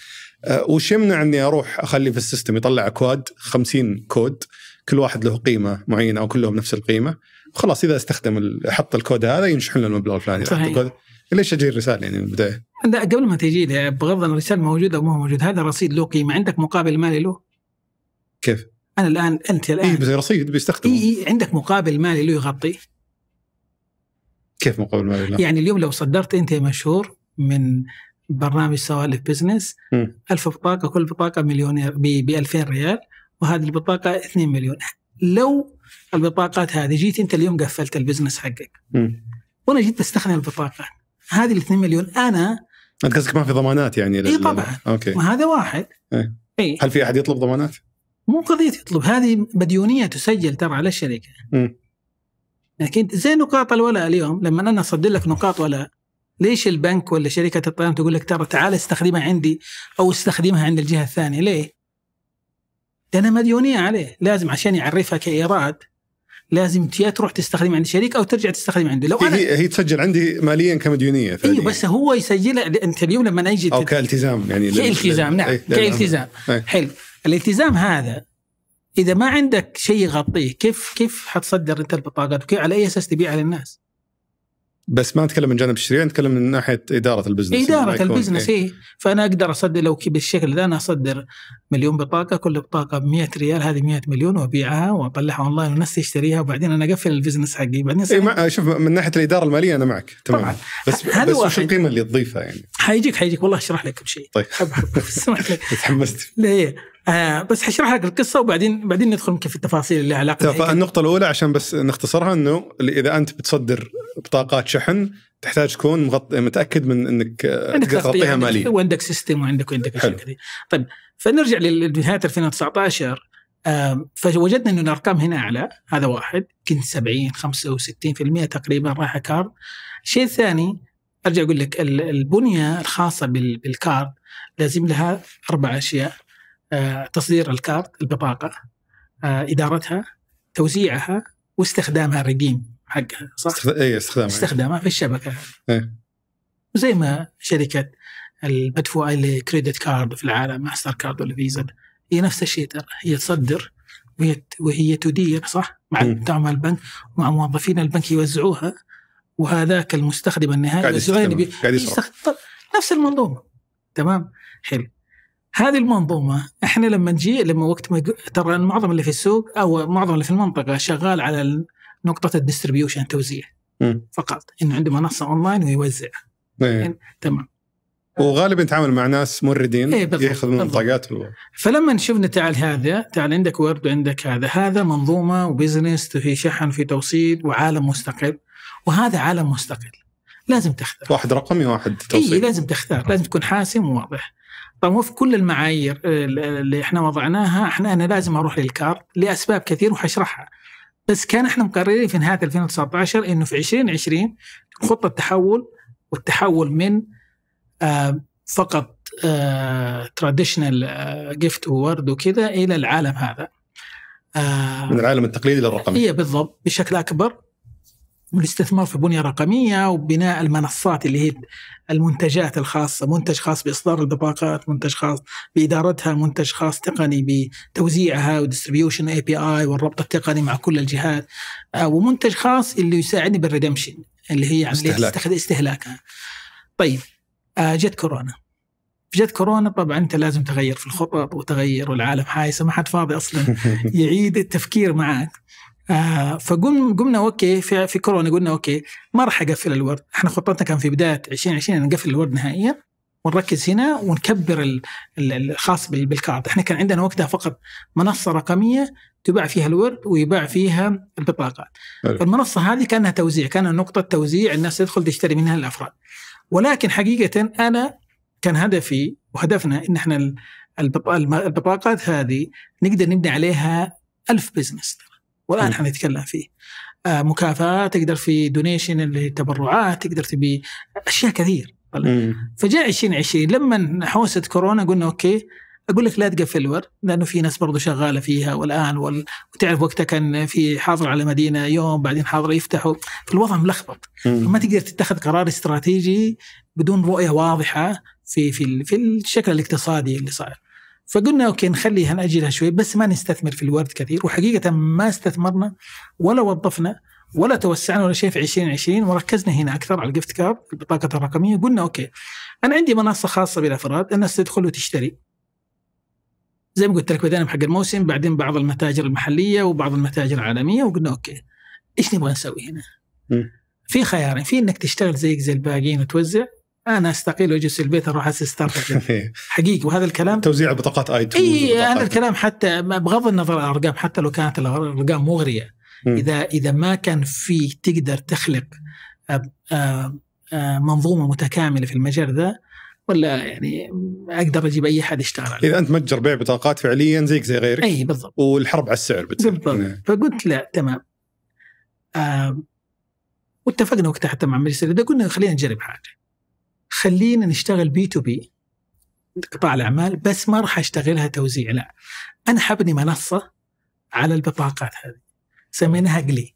آه، وش يمنع اني اروح اخلي في السيستم يطلع اكواد 50 كود كل واحد له قيمه معينه او كلهم نفس القيمه خلاص اذا استخدم حط الكود هذا ينشحن له المبلغ الفلاني صحيح ليش اجي الرساله يعني من البدايه؟ لا قبل ما تجي بغض النظر الرساله موجوده او ما موجود هذا رصيد له قيمه عندك مقابل مالي له كيف؟ انا الان انت الان اي بس رصيد بيستخدمه اي إيه، عندك مقابل مالي له يغطيه كيف مقابل مالي له؟ يعني اليوم لو صدرت انت مشهور من برنامج سوالف بزنس 1000 بطاقه كل بطاقه مليونير ب 2000 ريال وهذه البطاقه 2 مليون لو البطاقات هذه جيت انت اليوم قفلت البزنس حقك م. وانا جيت بستخدم البطاقه هذه ال 2 مليون انا انت قصدك ما في ضمانات يعني اي طبعا اوكي وهذا واحد اي إيه؟ هل في احد يطلب ضمانات؟ مو قضيه يطلب هذه مديونيه تسجل ترى على الشركه م. لكن زي نقاط الولاء اليوم لما انا اصدر لك نقاط ولاء ليش البنك ولا شركه الطيران تقول لك ترى تعال استخدمها عندي او استخدمها عند الجهه الثانيه ليه؟ لانها مديونيه عليه لازم عشان يعرفها كايراد لازم يا تروح تستخدم عند شريك او ترجع تستخدم عنده لو أنا هي, هي تسجل عندي ماليا كمديونيه ايوه بس هو يسجلها انت اليوم لما اجي او كالتزام يعني كالتزام نعم إيه، كالتزام إيه. حلو الالتزام هذا اذا ما عندك شيء يغطيه كيف كيف حتصدر انت البطاقات وكيف على اي اساس تبيعها للناس؟ بس ما نتكلم من جانب الشريعه نتكلم من ناحيه اداره البزنس اداره البزنس اي إيه؟ فانا اقدر اصدر لو بالشكل ده انا اصدر مليون بطاقه كل بطاقه ب 100 ريال هذه 100 مليون وابيعها واطلعها اونلاين والناس تشتريها وبعدين انا اقفل البزنس حقي بعدين إيه ما شوف من ناحيه الاداره الماليه انا معك تمام طبعا. بس بس وش القيمه اللي تضيفها يعني؟ حيجيك حيجيك والله اشرح لك كل شيء طيب تحمست ليه آه بس حشرح لك القصه وبعدين بعدين ندخل يمكن في التفاصيل اللي علاقه فالنقطه الاولى عشان بس نختصرها انه اذا انت بتصدر بطاقات شحن تحتاج تكون مغطي متاكد من انك تغطيها ماليا وعندك سيستم وعندك وعندك الاشياء طيب فنرجع لنهايه 2019 آه فوجدنا انه الارقام هنا اعلى هذا واحد يمكن 70 65% تقريبا رايحه كارد الشيء الثاني ارجع اقول لك البنيه الخاصه بالكارد لازم لها اربع اشياء آه، تصدير الكارت البطاقه آه، ادارتها توزيعها واستخدامها الريديم حقها صح؟ اي استخدامها استخدامها في الشبكه ايه. زي ما شركه المدفوعه لكريدت كارد في العالم ماستر كارد ولا فيزا هي نفس الشيء ترى هي تصدر وهي وهي تدير صح؟ مع تعمل البنك مع موظفين البنك يوزعوها وهذاك المستخدم النهائي قاعد يعني يستخدم. قاعد يستخدم. نفس المنظومه تمام حلو هذه المنظومه احنا لما نجي لما وقت ما ترى معظم اللي في السوق او معظم اللي في المنطقه شغال على نقطه الديستربيوشن توزيع فقط انه عنده منصه اونلاين ويوزع يعني تمام وغالبا يتعامل مع ناس موردين إيه ياخذون بطاقات و... فلما شفنا تعال هذا تعال عندك ورد وعندك هذا هذا منظومه وبزنس في شحن في توصيل وعالم مستقل وهذا عالم مستقل لازم تختار واحد رقمي وواحد إيه، توصيل اي لازم تختار لازم تكون حاسم وواضح طبعا وفق كل المعايير آه، اللي احنا وضعناها احنا انا لازم اروح للكار لاسباب كثير وحشرحها بس كان احنا مقررين في نهايه 2019 انه في 2020 خطه التحول والتحول من آه فقط تراديشنال آه، آه، جيفت وورد وكذا الى العالم هذا آه من العالم التقليدي للرقمي اي بالضبط بشكل اكبر والاستثمار في البنيه الرقميه وبناء المنصات اللي هي المنتجات الخاصه، منتج خاص باصدار البطاقات، منتج خاص بادارتها، منتج خاص تقني بتوزيعها وديستريبيوشن اي بي اي والربط التقني مع كل الجهات، آه، ومنتج خاص اللي يساعدني بالريدمشن اللي هي عمليه يعني استهلاك. استهلاكها. طيب آه، جت كورونا. جت كورونا طبعا انت لازم تغير في الخطط وتغير والعالم حايسه ما حد فاضي اصلا يعيد التفكير معك. آه قمنا اوكي في, في كورونا قلنا اوكي ما راح اقفل الورد احنا خطتنا كان في بدايه 2020 نقفل الورد نهائيا ونركز هنا ونكبر الخاص بالكارد احنا كان عندنا وقتها فقط منصه رقميه تباع فيها الورد ويباع فيها البطاقات المنصه فالمنصه هذه كانها توزيع كانها نقطه توزيع الناس تدخل تشتري منها الافراد ولكن حقيقه انا كان هدفي وهدفنا ان احنا البطاقات هذه نقدر نبني عليها ألف بزنس والان حنتكلم فيه آه مكافاه تقدر في دونيشن اللي هي تبرعات تقدر تبي اشياء كثير طيب. فجاء 2020 لما حوسه كورونا قلنا اوكي اقول لك لا تقفل الورد لانه في ناس برضو شغاله فيها والان وال... وتعرف وقتها كان في حاضر على مدينه يوم بعدين حاضر يفتحوا فالوضع ملخبط ما تقدر تتخذ قرار استراتيجي بدون رؤيه واضحه في في في الشكل الاقتصادي اللي صار فقلنا اوكي نخليها ناجلها شوي بس ما نستثمر في الورد كثير وحقيقه ما استثمرنا ولا وظفنا ولا توسعنا ولا شيء في 2020 وركزنا هنا اكثر على الجفت كارد البطاقه الرقميه قلنا اوكي انا عندي منصه خاصه بالافراد الناس تدخل وتشتري زي ما قلت لك بدينا بحق الموسم بعدين بعض المتاجر المحليه وبعض المتاجر العالميه وقلنا اوكي ايش نبغى نسوي هنا؟ م. في خيارين في انك تشتغل زيك زي الباقيين وتوزع انا استقيل واجلس في البيت اروح اسس ستارت اب حقيقي وهذا الكلام توزيع بطاقات اي تو اي هذا الكلام حتى بغض النظر عن الارقام حتى لو كانت الارقام مغريه اذا اذا ما كان في تقدر تخلق آه، آه، آه، منظومه متكامله في المجال ذا ولا يعني اقدر اجيب اي حد يشتغل عليه. اذا انت متجر بيع بطاقات فعليا زيك زي غيرك اي بالضبط والحرب على السعر بتصير بالضبط إيه. فقلت لا تمام آه واتفقنا وقتها حتى مع مجلس الاداره قلنا خلينا نجرب حاجه خلينا نشتغل بي تو بي قطاع الاعمال بس ما راح اشتغلها توزيع لا انا حبني منصه على البطاقات هذه سميناها جلي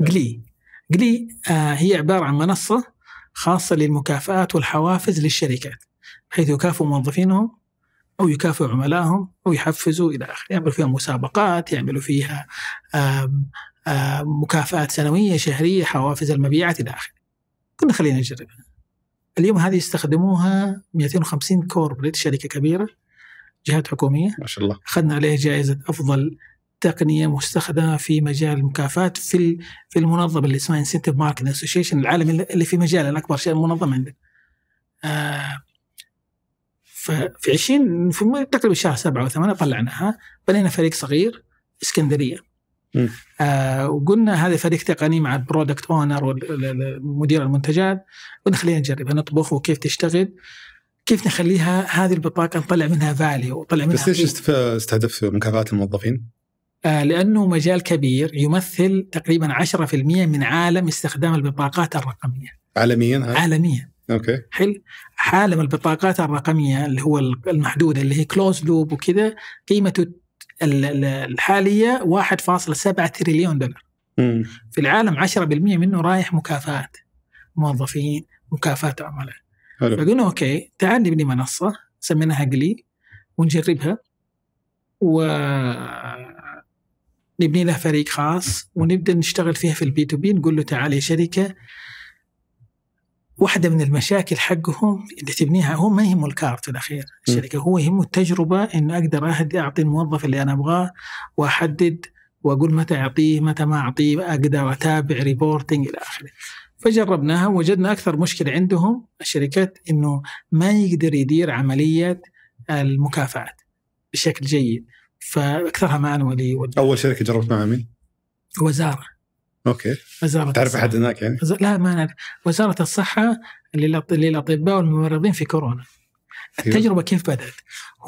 جلي جلي آه هي عباره عن منصه خاصه للمكافآت والحوافز للشركات بحيث يكافئوا موظفينهم او يكافئوا عملائهم او يحفزوا الى اخره يعملوا فيها مسابقات يعملوا فيها آه آه مكافآت سنويه شهريه حوافز المبيعات الى اخره كنا خلينا نجربها اليوم هذه يستخدموها 250 كوربريت شركه كبيره جهات حكوميه ما شاء الله اخذنا عليه جائزه افضل تقنيه مستخدمه في مجال المكافات في في المنظمه اللي اسمها انسنتيف ماركت اسوشيشن العالم اللي في مجال اكبر شيء المنظمه عندنا. آه، ففي 20 في تقريبا شهر 7 وثمانيه 8 طلعناها بنينا فريق صغير اسكندريه آه وقلنا هذا فريق تقني مع البرودكت اونر ومدير المنتجات قلنا خلينا نجربها نطبخ وكيف تشتغل كيف نخليها هذه البطاقه نطلع منها فاليو نطلع منها بس ليش استهدف مكافاه الموظفين؟ آه لانه مجال كبير يمثل تقريبا 10% من عالم استخدام البطاقات الرقميه عالميا عالميا اوكي حلو عالم البطاقات الرقميه اللي هو المحدوده اللي هي كلوز لوب وكذا قيمته الحاليه 1.7 تريليون دولار في العالم 10% منه رايح مكافآت موظفين مكافات عملاء فقلنا اوكي تعال نبني منصه سميناها جلي ونجربها و نبني لها فريق خاص ونبدا نشتغل فيها في البي تو بي نقول له تعال يا شركه واحدة من المشاكل حقهم اللي تبنيها هو ما يهمه الكارت في الأخير الشركة هو يهمه التجربة إنه أقدر أعطي الموظف اللي أنا أبغاه وأحدد وأقول متى أعطيه متى ما أعطيه أقدر أتابع ريبورتنج إلى آخره فجربناها وجدنا أكثر مشكلة عندهم الشركات إنه ما يقدر يدير عملية المكافآت بشكل جيد فأكثرها مانولي أول شركة جربت معها مين؟ وزارة اوكي وزاره تعرف احد هناك يعني؟ لا ما نعرف وزاره الصحه للاطباء والممرضين في كورونا أيوه. التجربه كيف بدات؟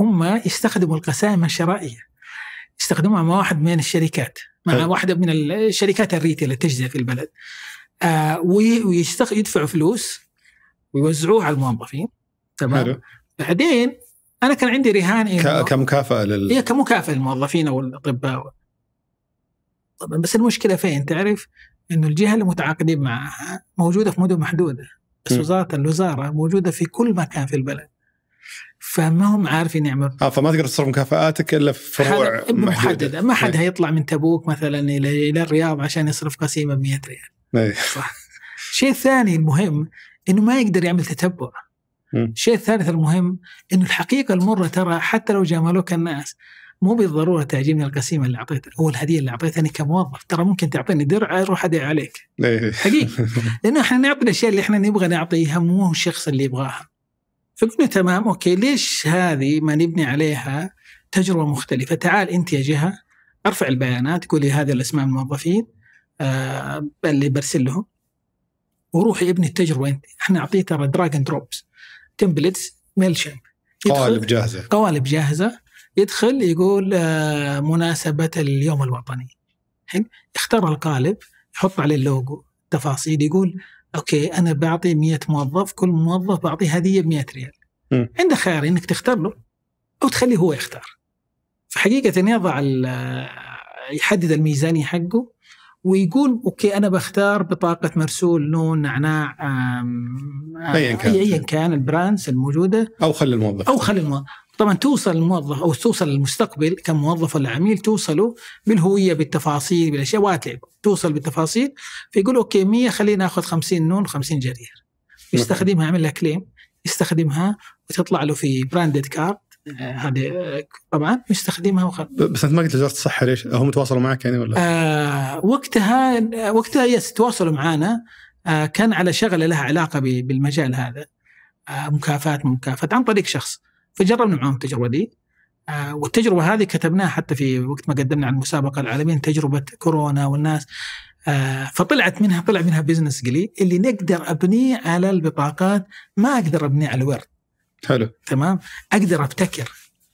هم يستخدموا القسائم الشرائيه يستخدموها مع واحد من الشركات مع هل. واحده من الشركات الريتيل اللي تجزئ في البلد آه ويستخ... يدفعوا فلوس ويوزعوها على الموظفين تمام حلو. بعدين انا كان عندي رهان ك... كمكافاه لل هي إيه، كمكافاه للموظفين او الاطباء طبعا بس المشكله فين تعرف انه الجهه اللي متعاقدين معها موجوده في مدن محدوده بس وزاره الوزاره موجوده في كل مكان في البلد فما هم عارفين يعملوا اه فما تقدر تصرف مكافآتك الا في فروع محدده ما حد إيه. هيطلع من تبوك مثلا الى الى الرياض عشان يصرف قسيمه ب 100 ريال إيه. صح الشيء الثاني المهم انه ما يقدر يعمل تتبع الشيء الثالث المهم انه الحقيقه المره ترى حتى لو جاملوك الناس مو بالضروره تعجبني القسيمه اللي اعطيتها او الهديه اللي اعطيتها انا كموظف ترى ممكن تعطيني درع اروح ادعي عليك إيه. حقيقي لانه احنا نعطي الاشياء اللي احنا نبغى نعطيها مو الشخص اللي يبغاها فقلنا تمام اوكي ليش هذه ما نبني عليها تجربه مختلفه تعال انت يا جهه ارفع البيانات قولي هذه الاسماء الموظفين آه اللي برسل لهم وروحي ابني التجربه انت احنا نعطيه ترى دراج اند دروبس تمبلتس ميل قوالب جاهزه قوالب جاهزه يدخل يقول آه، مناسبة اليوم الوطني حين يختار القالب يحط عليه اللوجو تفاصيل يقول اوكي انا بعطي 100 موظف كل موظف بعطيه هديه ب 100 ريال م. عنده خيار انك تختار له او تخليه هو يختار فحقيقه يضع آه، يحدد الميزانيه حقه ويقول اوكي انا بختار بطاقه مرسول لون نعناع آه، ايا كان ايا كان البراندز الموجوده او خلي الموظف او خلي الموظف طبعا توصل الموظف او توصل المستقبل كموظف ولا عميل توصله بالهويه بالتفاصيل بالاشياء واتلعب توصل بالتفاصيل فيقول اوكي 100 خلينا ناخذ 50 نون 50 جرير نعم. يستخدمها يعمل لها كليم يستخدمها وتطلع له في براندد آه، كارد هذه آه، طبعا يستخدمها وخل... بس انت ما قلت وزاره الصحه ليش؟ هم تواصلوا معك يعني ولا؟ آه وقتها وقتها يس تواصلوا معنا آه كان على شغله لها علاقه بالمجال هذا آه مكافات مكافات عن طريق شخص فجربنا معاهم التجربه دي آه، والتجربه هذه كتبناها حتى في وقت ما قدمنا على المسابقه العالميه تجربه كورونا والناس آه، فطلعت منها طلع منها بزنس قليل اللي نقدر ابنيه على البطاقات ما اقدر ابنيه على الورد حلو تمام اقدر ابتكر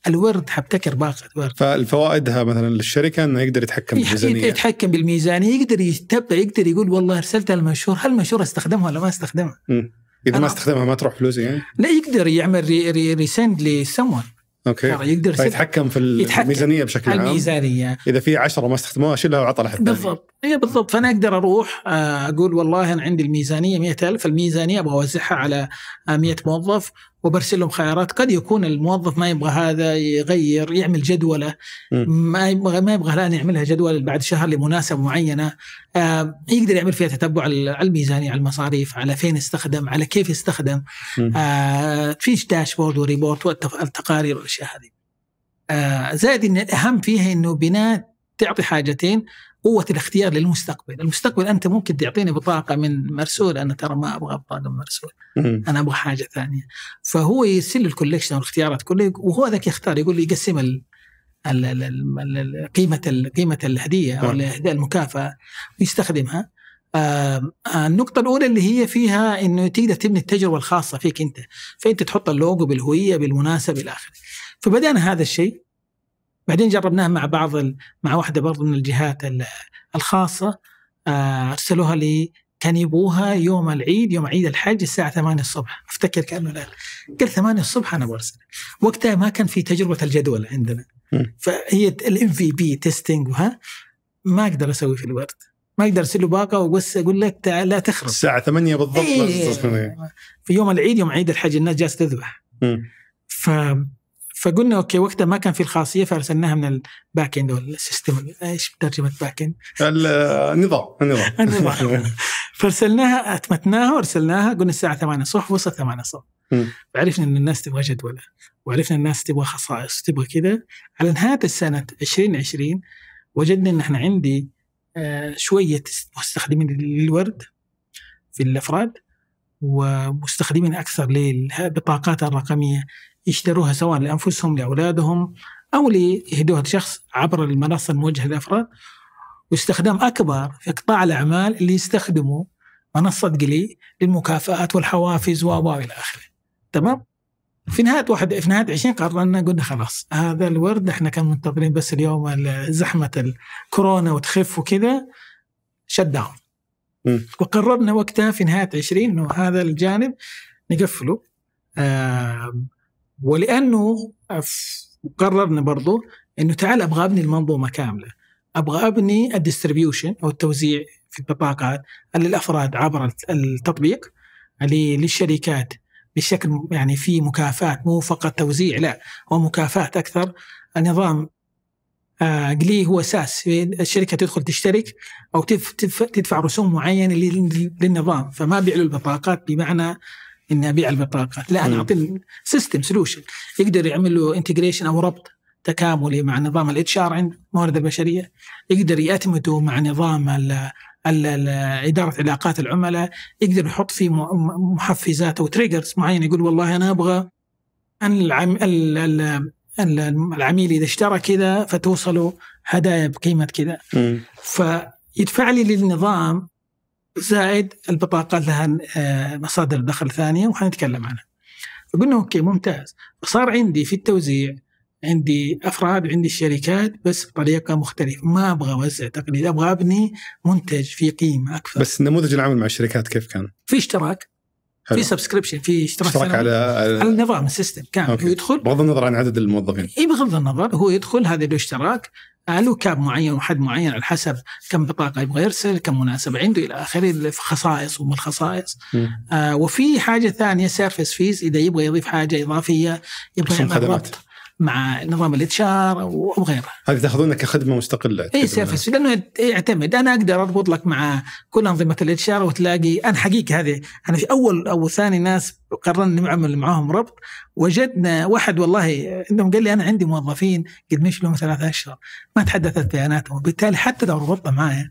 الورد حبتكر باقه ورد فالفوائدها مثلا للشركه انه يقدر يتحكم إيه، بالميزانيه يتحكم بالميزانيه يقدر يتبع يقدر يقول والله ارسلت المنشور هل المنشور استخدمه ولا ما استخدمه؟ م. اذا ما استخدمها ما تروح فلوسي يعني؟ لا يقدر يعمل ري ري ريسند لسمون اوكي يقدر يتحكم في الميزانيه بشكل عام الميزانيه اذا في عشرة ما استخدموها شيلها وعطى لحد بالضبط اي بالضبط فانا اقدر اروح آه، اقول والله انا عندي الميزانيه 100000 الميزانيه ابغى اوزعها على 100 آه، موظف وبرسل لهم خيارات قد يكون الموظف ما يبغى هذا يغير يعمل جدوله ما يبغى ما يبغى الان يعملها جدول بعد شهر لمناسبه معينه آه يقدر يعمل فيها تتبع على الميزانيه على المصاريف على فين استخدم على كيف استخدم آه فيش داشبورد وريبورت والتقارير والاشياء هذه آه زائد ان الاهم فيها انه بناء تعطي حاجتين قوه الاختيار للمستقبل، المستقبل انت ممكن تعطيني بطاقه من مرسول انا ترى ما ابغى بطاقه من مرسول، انا ابغى حاجه ثانيه، فهو يرسل الكوليكشن والاختيارات كلها وهو ذاك يختار يقول لي يقسم ال قيمه قيمه الهديه او نعم. المكافاه ويستخدمها النقطة الأولى اللي هي فيها أنه تقدر تبني التجربة الخاصة فيك أنت فأنت تحط اللوجو بالهوية بالمناسبة إلى آخره فبدأنا هذا الشيء بعدين جربناه مع بعض مع واحده برضو من الجهات الخاصه آه، ارسلوها لي كان يبغوها يوم العيد يوم عيد الحج الساعه 8 الصبح افتكر كانه الان قال 8 الصبح انا برسل وقتها ما كان في تجربه الجدول عندنا فهي الام في بي تيستنج وها ما اقدر اسوي في الورد ما اقدر ارسل له باقه وبس اقول لك لا تخرب الساعه 8 بالضبط إيه في يوم العيد يوم عيد الحج الناس جالسه تذبح فقلنا اوكي وقتها ما كان في الخاصيه فارسلناها من الباك اند السيستم ايش ترجمه باك اند؟ النظام النظام النظام فارسلناها اتمتناها وارسلناها قلنا الساعه 8 الصبح وصل 8 الصبح عرفنا ان الناس تبغى جدوله وعرفنا الناس تبغى خصائص تبغى كذا على نهايه السنه 2020 وجدنا ان احنا عندي آه، شويه مستخدمين للورد في الافراد ومستخدمين اكثر للبطاقات الرقميه يشتروها سواء لانفسهم لاولادهم او ليهدوها لشخص عبر المنصه الموجهه للافراد واستخدام اكبر في قطاع الاعمال اللي يستخدموا منصه قلي للمكافآت والحوافز و الى اخره. تمام؟ في نهايه واحد في نهايه 20 قررنا قلنا خلاص هذا الورد احنا كان منتظرين بس اليوم زحمه الكورونا وتخف وكذا شت داون. وقررنا وقتها في نهايه 20 انه هذا الجانب نقفله آه ولانه قررنا برضو انه تعال ابغى ابني المنظومه كامله ابغى ابني الديستريبيوشن او التوزيع في البطاقات للافراد عبر التطبيق للشركات بشكل يعني في مكافاه مو فقط توزيع لا هو مكافاه اكثر النظام جلي آه، هو اساس الشركه تدخل تشترك او تدفع رسوم معينه للنظام فما بيعلوا البطاقات بمعنى اني ابيع البطاقه لا انا اعطي سيستم سولوشن يقدر يعمل له انتجريشن او ربط تكاملي مع نظام الاتش ار عند الموارد البشريه يقدر يأتمته مع نظام الـ الـ الـ إدارة علاقات العملاء يقدر يحط فيه محفزات أو تريجرز معينة يقول والله أنا أبغى أن العم العميل إذا اشترى كذا فتوصله هدايا بقيمة كذا فيدفع لي للنظام زائد البطاقه لها آه، مصادر دخل ثانيه وحنتكلم عنها فقلنا اوكي ممتاز صار عندي في التوزيع عندي افراد عندي الشركات بس بطريقه مختلفه ما ابغى اوزع تقليد ابغى ابني منتج في قيمه اكثر بس نموذج العمل مع الشركات كيف كان؟ في اشتراك حلو. في سبسكريبشن في اشتراك, اشتراك على على النظام السيستم كامل هو يدخل بغض النظر عن عدد الموظفين اي بغض النظر هو يدخل هذا الاشتراك له كاب معين وحد معين على حسب كم بطاقه يبغى يرسل كم مناسبه عنده الى اخره خصائص ومن الخصائص آه وفي حاجه ثانيه سيرفيس فيز اذا يبغى يضيف حاجه اضافيه يبغى يضيف مع نظام الاتش ار او هذه تاخذونها كخدمه مستقله اي سيرفس لانه يعتمد انا اقدر اربط لك مع كل انظمه الاتش ار وتلاقي انا حقيقه هذه انا في اول او ثاني ناس قررنا نعمل معاهم ربط وجدنا واحد والله عندهم قال لي انا عندي موظفين قد مشوا لهم ثلاثة اشهر ما تحدثت بياناتهم وبالتالي حتى لو ربطت معايا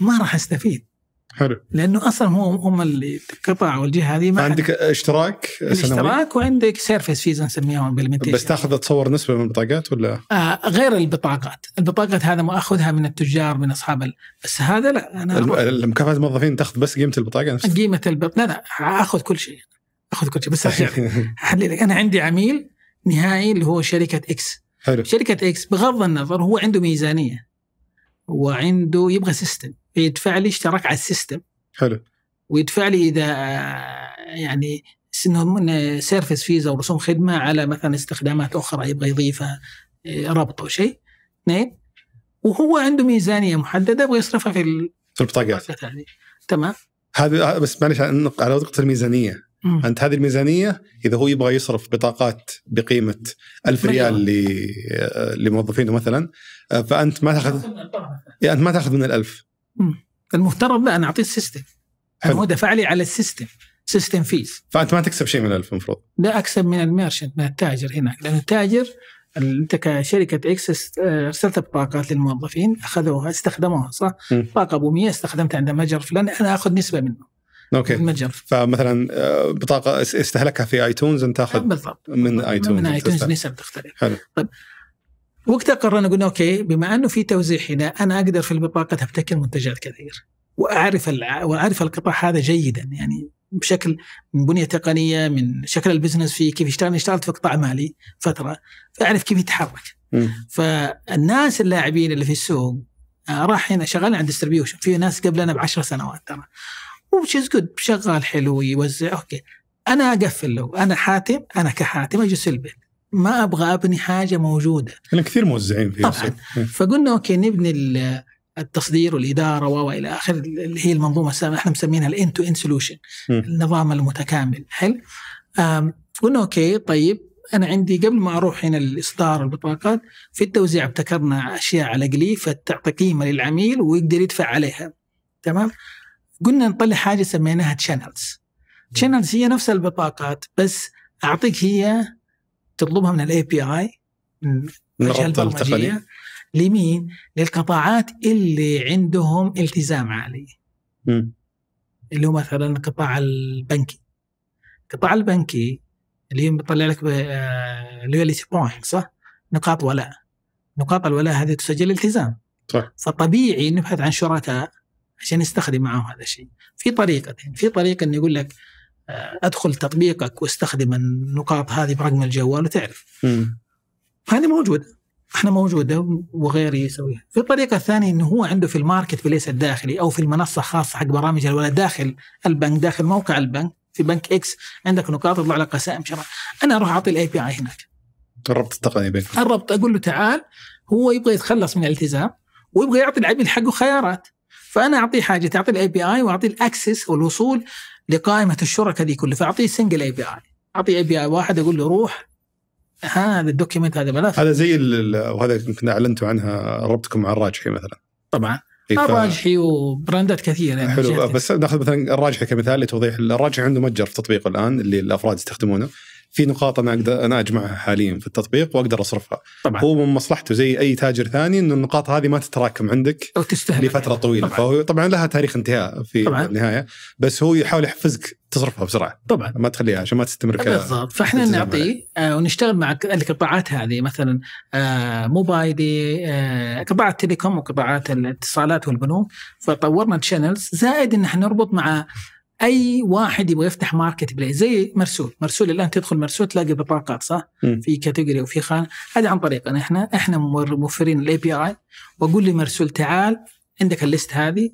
ما راح استفيد حلو لانه اصلا هو هم القطع والجهه هذه ما عندك اشتراك سنوي اشتراك وعندك سيرفيس فيز نسميها بس تاخذ تصور نسبه من البطاقات ولا؟ آه غير البطاقات، البطاقات هذا ما اخذها من التجار من اصحاب ال... بس هذا لا انا المكافاه مكافاه الموظفين تاخذ بس قيمه البطاقه نفسها قيمه البط... لا لا اخذ كل شيء اخذ كل شيء بس لك انا عندي عميل نهائي اللي هو شركه اكس حلو شركه اكس بغض النظر هو عنده ميزانيه وعنده يبغى سيستم يدفع لي اشتراك على السيستم حلو ويدفع لي اذا يعني انهم سيرفيس فيزا ورسوم خدمه على مثلا استخدامات اخرى يبغى يضيفها آه، ربط او شيء اثنين وهو عنده ميزانيه محدده يبغى يصرفها في في البطاقات تمام هذه آه، بس معلش على نقطه الميزانيه مم. انت هذه الميزانيه اذا هو يبغى يصرف بطاقات بقيمه 1000 ريال آه، لموظفينه مثلا فانت ما تاخذ يعني انت ما تاخذ من ال1000 المفترض لا انا اعطيه السيستم هو دفع لي على السيستم سيستم فيز فانت ما تكسب شيء من الف المفروض لا اكسب من الميرشنت من التاجر هناك لان التاجر انت كشركه اكسس ارسلت بطاقات للموظفين اخذوها استخدموها صح؟ باقه ابو 100 استخدمتها عند متجر فلان انا اخذ نسبه منه اوكي المتجر فمثلا آه، بطاقه استهلكها في ايتونز انت تاخذ بالضبط من ايتونز من ايتونز نسب تختلف حلو طيب وقتها قررنا قلنا اوكي بما انه في توزيع هنا انا اقدر في البطاقه ابتكر منتجات كثير واعرف واعرف القطاع هذا جيدا يعني بشكل من بنيه تقنيه من شكل البزنس فيه كيف يشتغل اشتغلت في قطاع مالي فتره فاعرف كيف يتحرك م. فالناس اللاعبين اللي في السوق آه، راح هنا شغالين على الديستربيوشن في ناس قبلنا بعشر سنوات ترى وش از جود شغال حلو يوزع اوكي انا اقفل له انا حاتم انا كحاتم اجلس في البيت ما ابغى ابني حاجه موجوده لان كثير موزعين في طبعا إيه. فقلنا اوكي نبني التصدير والاداره والى اخره اللي هي المنظومه السابقه احنا مسمينها الان تو ان سولوشن النظام المتكامل حلو قلنا اوكي طيب انا عندي قبل ما اروح هنا الاصدار البطاقات في التوزيع ابتكرنا اشياء على قلي فتعطي قيمه للعميل ويقدر يدفع عليها تمام قلنا نطلع حاجه سميناها تشانلز تشانلز هي نفس البطاقات بس اعطيك هي تطلبها من الاي بي اي من الجهه التقنية لمين؟ للقطاعات اللي عندهم التزام عالي. م. اللي هو مثلا القطاع البنكي. القطاع البنكي اللي بيطلع لك لويالتي آه، بوينت صح؟ نقاط ولاء. نقاط الولاء هذه تسجل التزام. صح. فطبيعي نبحث عن شركاء عشان نستخدم معاهم هذا الشيء. في طريقتين، في طريقه انه يقول لك ادخل تطبيقك واستخدم النقاط هذه برقم الجوال وتعرف هذه موجوده احنا موجوده وغيري يسويها في الطريقه الثانيه انه هو عنده في الماركت بليس الداخلي او في المنصه الخاصه حق برامج الولاء داخل البنك داخل موقع البنك في بنك اكس عندك نقاط تطلع لك قسائم شراء انا اروح اعطي الاي بي اي هناك الربط التقني بينك الربط اقول له تعال هو يبغى يتخلص من الالتزام ويبغى يعطي العميل حقه خيارات فانا اعطيه حاجه تعطي الاي بي اي واعطيه الاكسس والوصول لقائمه الشركاء دي كلها فاعطيه سنجل اي بي اي اعطيه اي بي اي واحد اقول له روح هذا الدوكيمنت هذا ملف هذا زي وهذا يمكن اعلنتوا عنها ربطكم مع الراجحي مثلا طبعا إيه، الراجحي وبراندات كثيره يعني حلو بس ناخذ مثلا الراجحي كمثال لتوضيح الراجحي عنده متجر في تطبيقه الان اللي الافراد يستخدمونه في نقاط انا اقدر انا اجمعها حاليا في التطبيق واقدر اصرفها طبعا هو من مصلحته زي اي تاجر ثاني انه النقاط هذه ما تتراكم عندك او تستهلك لفتره طويله طبعا. فهو طبعا لها تاريخ انتهاء في طبعا. النهايه بس هو يحاول يحفزك تصرفها بسرعه طبعا ما تخليها عشان ما تستمر كذا بالضبط فاحنا نعطيه آه ونشتغل مع القطاعات هذه مثلا آه موبايلي آه قطاع التليكوم وقطاعات الاتصالات والبنوك فطورنا تشانلز زائد ان احنا نربط مع اي واحد يبغى يفتح ماركت بلاي زي مرسول مرسول الان تدخل مرسول تلاقي بطاقات صح في كاتيجوري وفي خانه هذا عن طريقنا احنا احنا موفرين الاي بي اي واقول لمرسول تعال عندك الليست هذه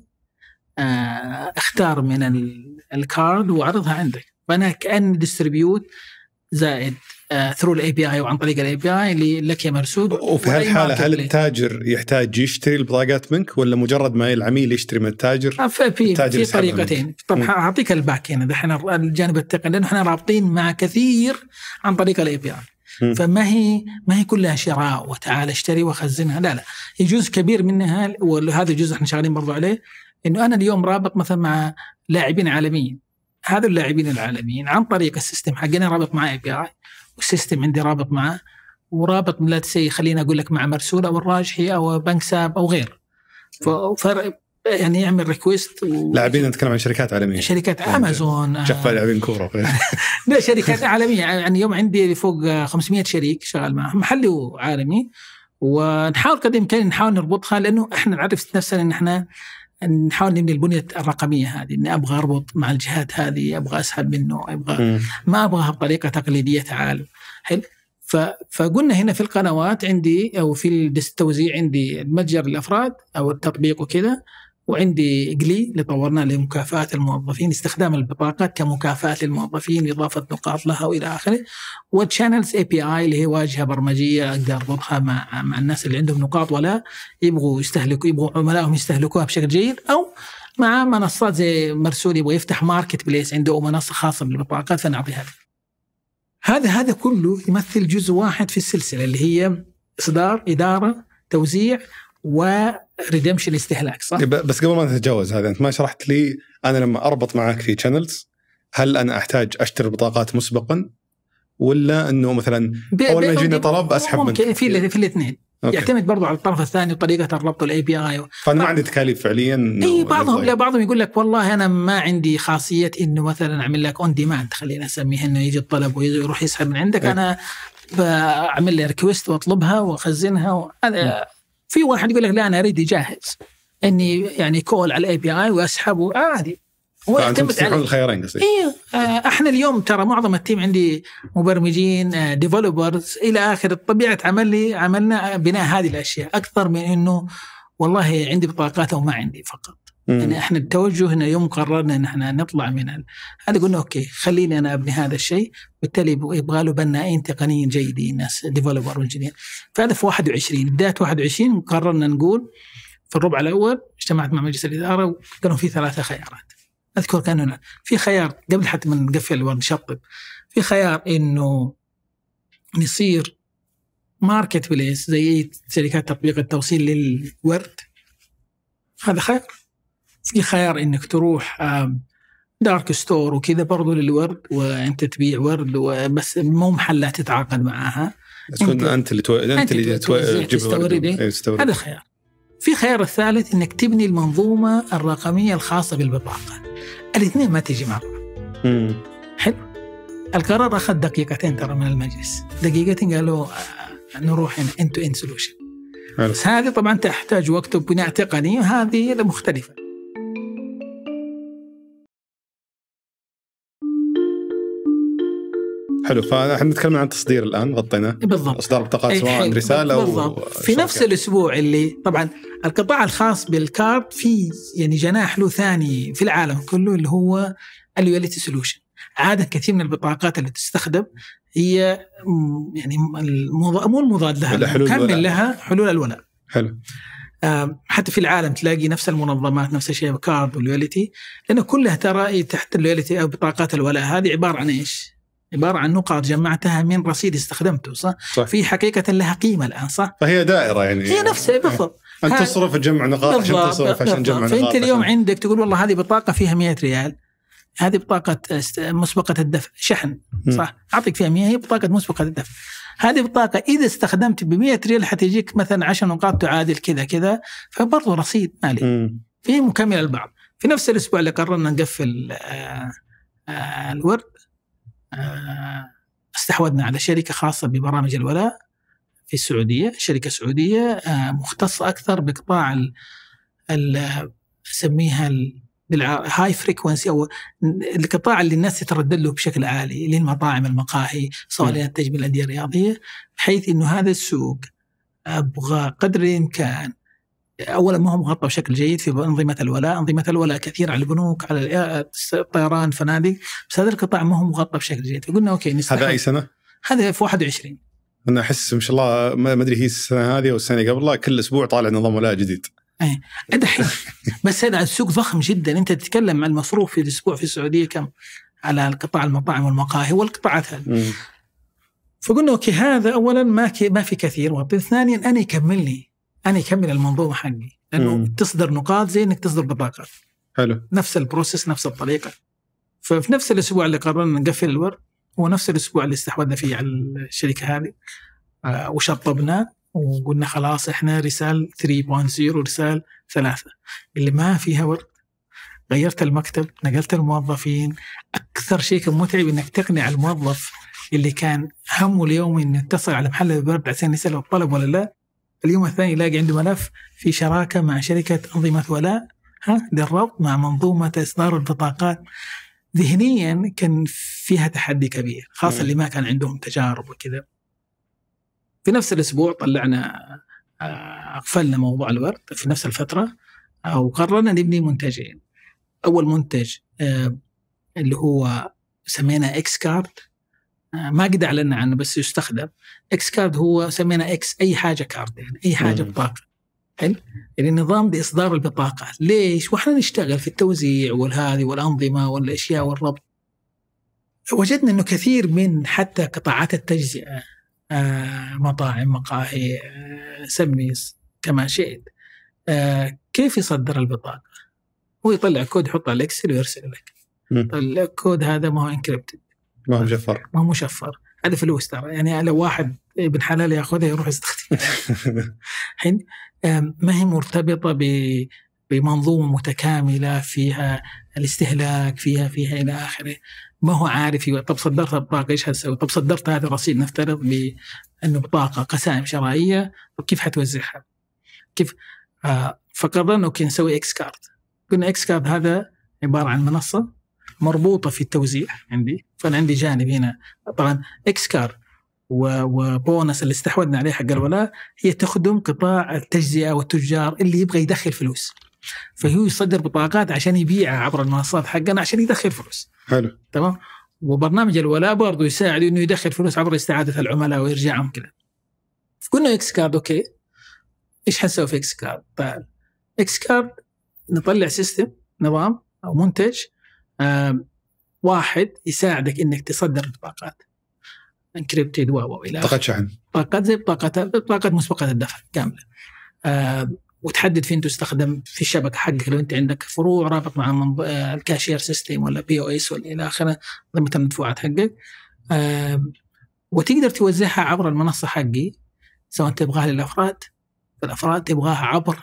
آه، اختار من الكارد واعرضها عندك فانا كان ديستريبيوت زائد ثرو الاي بي اي وعن طريق الاي بي اي اللي لك يا مرسود وفي هالحاله هل التاجر يحتاج يشتري البطاقات منك ولا مجرد ما العميل يشتري من التاجر آه، في في طريقتين طب اعطيك الباك هنا دحين الجانب التقني لانه احنا رابطين مع كثير عن طريق الاي بي اي فما هي ما هي كلها شراء وتعال اشتري وخزنها لا لا هي جزء كبير منها وهذا الجزء احنا شغالين برضو عليه انه انا اليوم رابط مثلا مع لاعبين عالميين هذول اللاعبين العالميين عن طريق السيستم حقنا رابط مع اي بي اي سيستم عندي رابط معه ورابط لا تسي خليني اقول لك مع مرسول او الراجحي او بنك ساب او غير ف يعني يعمل ريكويست و... لاعبين نتكلم عن شركات عالميه شركات يعني امازون آه. شفت لاعبين كوره لا شركات عالميه يعني يوم عندي فوق 500 شريك شغال معهم محلي وعالمي ونحاول قد الامكان نحاول نربطها لانه احنا نعرف نفسنا ان احنا نحاول نبني البنيه الرقميه هذه اني ابغى اربط مع الجهات هذه ابغى اسحب منه ابغى م. ما ابغاها بطريقه تقليديه تعال حلو فقلنا هنا في القنوات عندي او في التوزيع عندي المتجر الافراد او التطبيق وكذا وعندي جلي اللي طورناه لمكافاه الموظفين استخدام البطاقات كمكافاه للموظفين اضافه نقاط لها والى اخره وتشانلز اي بي اي اللي هي واجهه برمجيه اقدر اربطها مع مع الناس اللي عندهم نقاط ولا يبغوا يستهلكوا يبغوا عملائهم يستهلكوها بشكل جيد او مع منصات زي مرسول يبغى يفتح ماركت بليس عنده او منصه خاصه بالبطاقات فنعطيها هذا هذا كله يمثل جزء واحد في السلسله اللي هي اصدار اداره توزيع و ريديمشن استهلاك صح؟ إيه، بس قبل ما نتجاوز هذا انت ما شرحت لي انا لما اربط معك في شانلز هل انا احتاج اشتري بطاقات مسبقا ولا انه مثلا اول ما يجيني طلب اسحب ممكن منك. في في الاثنين أوكي. يعتمد برضو على الطرف الثاني وطريقه الربط الاي بي اي فانا ما عندي تكاليف فعليا اي بعضهم لا بعضهم يقول لك والله انا ما عندي خاصيه انه مثلا اعمل لك اون ديماند خلينا اسميها انه يجي الطلب ويروح يسحب من عندك أي. انا بعمل لي ريكوست واطلبها واخزنها هذا في واحد يقول لك لا انا اريد جاهز اني يعني كول على الاي بي اي واسحبه عادي هو يعتمد الخيارين قصدي ايه آه، احنا اليوم ترى معظم التيم عندي مبرمجين ديفلوبرز آه، الى اخره طبيعه عملي عملنا بناء هذه الاشياء اكثر من انه والله عندي بطاقات او ما عندي فقط مم. يعني احنا توجهنا يوم قررنا ان احنا نطلع من هذا قلنا اوكي خليني انا ابني هذا الشيء بالتالي يبغى له بنائين تقنيين جيدين ناس ديفلوبر جديد فهذا في 21 بدايه 21 قررنا نقول في الربع الاول اجتمعت مع مجلس الاداره وقالوا في ثلاثه خيارات اذكر كان هنا في خيار قبل حتى ما نقفل ونشطب في خيار انه نصير ماركت بليس زي شركات تطبيق التوصيل للورد هذا خيار في خيار انك تروح دارك ستور وكذا برضو للورد وانت تبيع ورد بس مو محلات تتعاقد معاها تكون انت اللي تو... انت اللي تجيب إيه، هذا خيار في خيار الثالث انك تبني المنظومه الرقميه الخاصه بالبطاقه الاثنين ما تجي مع بعض حلو القرار اخذ دقيقتين ترى من المجلس دقيقتين قالوا آه، نروح انتو ان سولوشن بس هذه طبعا تحتاج وقت وبناء تقني وهذه مختلفه حلو فاحنا نتكلم عن تصدير الان غطينا بالضبط اصدار بطاقات إيه، سواء رساله بالضبط و... في نفس الاسبوع اللي طبعا القطاع الخاص بالكارد في يعني جناح له ثاني في العالم كله اللي هو اليوليتي سولوشن عاده كثير من البطاقات اللي تستخدم هي يعني المض... مو المضاد لها مكمل لها حلول الولاء حلو حتى في العالم تلاقي نفس المنظمات نفس الشيء كارد واليوليتي لانه كلها ترى إيه، تحت اليوليتي او بطاقات الولاء هذه عباره عن ايش؟ عباره عن نقاط جمعتها من رصيد استخدمته صح؟, صح. في حقيقه لها قيمه الان صح؟ فهي دائره يعني هي نفسها بالضبط ان تصرف جمع نقاط عشان تصرف عشان جمع نقاط فانت اليوم عشان. عندك تقول والله هذه بطاقه فيها 100 ريال هذه بطاقة مسبقة الدفع شحن صح؟ أعطيك فيها 100 هي بطاقة مسبقة الدفع. هذه بطاقة إذا استخدمت ب 100 ريال حتجيك مثلا 10 نقاط تعادل كذا كذا فبرضه رصيد مالي. في مكمل البعض. في نفس الأسبوع اللي قررنا نقفل آآ آه، آآ آه، الورد آه، استحوذنا على شركه خاصه ببرامج الولاء في السعوديه، شركه سعوديه آه، مختصه اكثر بقطاع ال نسميها هاي فريكونسي او القطاع اللي الناس تتردد له بشكل عالي اللي المطاعم المقاهي سواء نعم. تجميل الانديه الرياضيه بحيث انه هذا السوق ابغى قدر الامكان اولا ما هو مغطى بشكل جيد في انظمه الولاء، انظمه الولاء كثيره على البنوك على الطيران فنادق، بس هذا القطاع ما هو مغطى بشكل جيد، فقلنا اوكي نستحق. هذا اي سنه؟ هذا في 21 انا احس ما شاء الله ما ادري هي السنه هذه او السنه قبلها كل اسبوع طالع نظام ولاء جديد. ايه دحين بس هذا السوق ضخم جدا انت تتكلم عن المصروف في الاسبوع في السعوديه كم؟ على القطاع المطاعم والمقاهي والقطاعات هذه. فقلنا اوكي هذا اولا ما ما في كثير وثانيا ثانيا انا يكملني انا يكمل المنظومه حقي لانه مم. تصدر نقاط زي انك تصدر بطاقات حلو نفس البروسيس نفس الطريقه ففي نفس الاسبوع اللي قررنا نقفل الورد هو نفس الاسبوع اللي استحوذنا فيه على الشركه هذه آه وشطبناه وقلنا خلاص احنا رسال 3.0 ورسال ثلاثة اللي ما فيها ورد غيرت المكتب نقلت الموظفين اكثر شيء كان متعب انك تقنع الموظف اللي كان همه اليومي انه يتصل على محل البرد عشان يساله الطلب ولا لا اليوم الثاني يلاقي عنده ملف في شراكه مع شركه انظمه ولاء ها للربط مع منظومه اصدار البطاقات ذهنيا كان فيها تحدي كبير خاصه اللي ما كان عندهم تجارب وكذا في نفس الاسبوع طلعنا آه، اقفلنا موضوع الورد في نفس الفتره آه، وقررنا نبني منتجين اول منتج آه، اللي هو سميناه اكس كارد ما قد اعلنا عنه بس يستخدم اكس كارد هو سمينا اكس اي حاجه كارد يعني اي حاجه بطاقه حلو يعني نظام لاصدار البطاقه ليش؟ واحنا نشتغل في التوزيع والهذه والانظمه والاشياء والربط وجدنا انه كثير من حتى قطاعات التجزئه آه، مطاعم مقاهي آه، سمي كما شئت آه، كيف يصدر البطاقه؟ هو يطلع كود يحطه على الاكسل ويرسل لك. الكود هذا ما هو انكربتد ما هو مشفر ما هو مشفر هذا فلوس ترى يعني لو واحد ابن حلال ياخذها يروح يستخدمها الحين ما هي مرتبطه ب بمنظومه متكامله فيها الاستهلاك فيها فيها الى اخره ما هو عارف طب صدرت بطاقه ايش هتسوي؟ طب صدرت هذا الرصيد نفترض بانه بطاقه قسائم شرائيه طب كيف حتوزعها؟ كيف آه فقررنا اوكي نسوي اكس كارد قلنا اكس كارد هذا عباره عن منصه مربوطه في التوزيع عندي فانا عندي جانب هنا طبعا اكس كار وبونس اللي استحوذنا عليه حق الولاء هي تخدم قطاع التجزئه والتجار اللي يبغى يدخل فلوس فهو يصدر بطاقات عشان يبيعها عبر المنصات حقنا عشان يدخل فلوس حلو تمام وبرنامج الولاء برضه يساعد انه يدخل فلوس عبر استعاده العملاء ويرجعهم كذا قلنا اكس كارد اوكي ايش حنسوي في اكس كارد؟ طيب اكس كارد نطلع سيستم نظام او منتج واحد يساعدك انك تصدر البطاقات انكربتد و الى طاقات شحن طاقات زي بطاقات بطاقات مسبقه الدفع كامله آه وتحدد فين تستخدم في الشبكه حقك لو انت عندك فروع رابط مع منب... آه الكاشير سيستم ولا بي او اس ولا الى اخره انظمه المدفوعات حقك آه وتقدر توزعها عبر المنصه حقي سواء تبغاها للافراد الافراد تبغاها عبر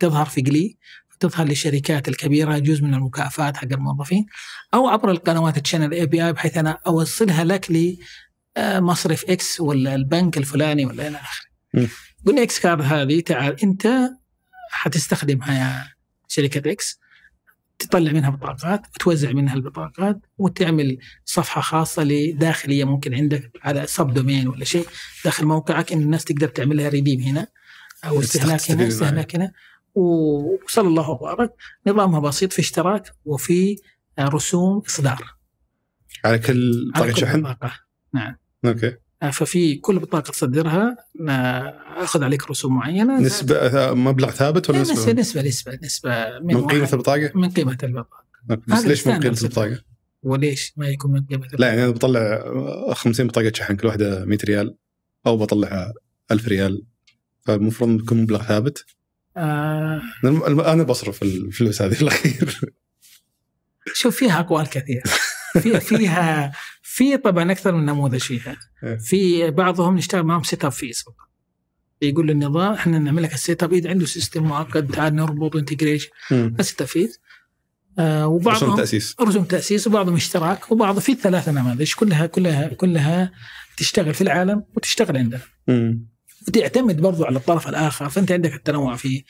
تظهر في جلي تظهر للشركات الكبيره جزء من المكافآت حق الموظفين او عبر القنوات الشانل اي بي اي بحيث انا اوصلها لك لمصرف آه، اكس ولا البنك الفلاني ولا الى اخره. قلنا اكس كارد هذه تعال انت حتستخدمها يا شركه اكس تطلع منها بطاقات وتوزع منها البطاقات وتعمل صفحه خاصه لداخليه ممكن عندك على سب دومين ولا شيء داخل موقعك ان الناس تقدر تعمل لها ريديم هنا او استهلاك هنا استهلاك هنا وصلى الله وبارك نظامها بسيط في اشتراك وفي آه، رسوم اصدار على كل طاقه شحن؟ بطاقه نعم اوكي آه، ففي كل بطاقه تصدرها اخذ عليك رسوم معينه نسبه مبلغ ثابت ولا نسبه؟ نسبه نسبه نسبه, نسبة من, من قيمه البطاقه؟ من قيمه البطاقه بس ليش من قيمه البطاقه؟ وليش ما يكون من قيمه البطاقه؟ لا يعني انا بطلع 50 بطاقه شحن كل واحده 100 ريال او بطلعها 1000 ريال فالمفروض يكون مبلغ ثابت آه انا بصرف الفلوس هذه الاخير شوف فيها اقوال كثيره في فيها في طبعا اكثر من نموذج فيها إيه. في بعضهم نشتغل معهم سيت اب فيسبوك يقول للنظام احنا نعمل لك السيت اب عنده سيستم معقد تعال نربط انتجريشن سيت اب آه وبعضهم رسوم تاسيس رسوم تاسيس وبعضهم اشتراك وبعض في ثلاثه نماذج كلها كلها كلها تشتغل في العالم وتشتغل عندنا. مم. بتعتمد برضو على الطرف الاخر فانت عندك التنوع في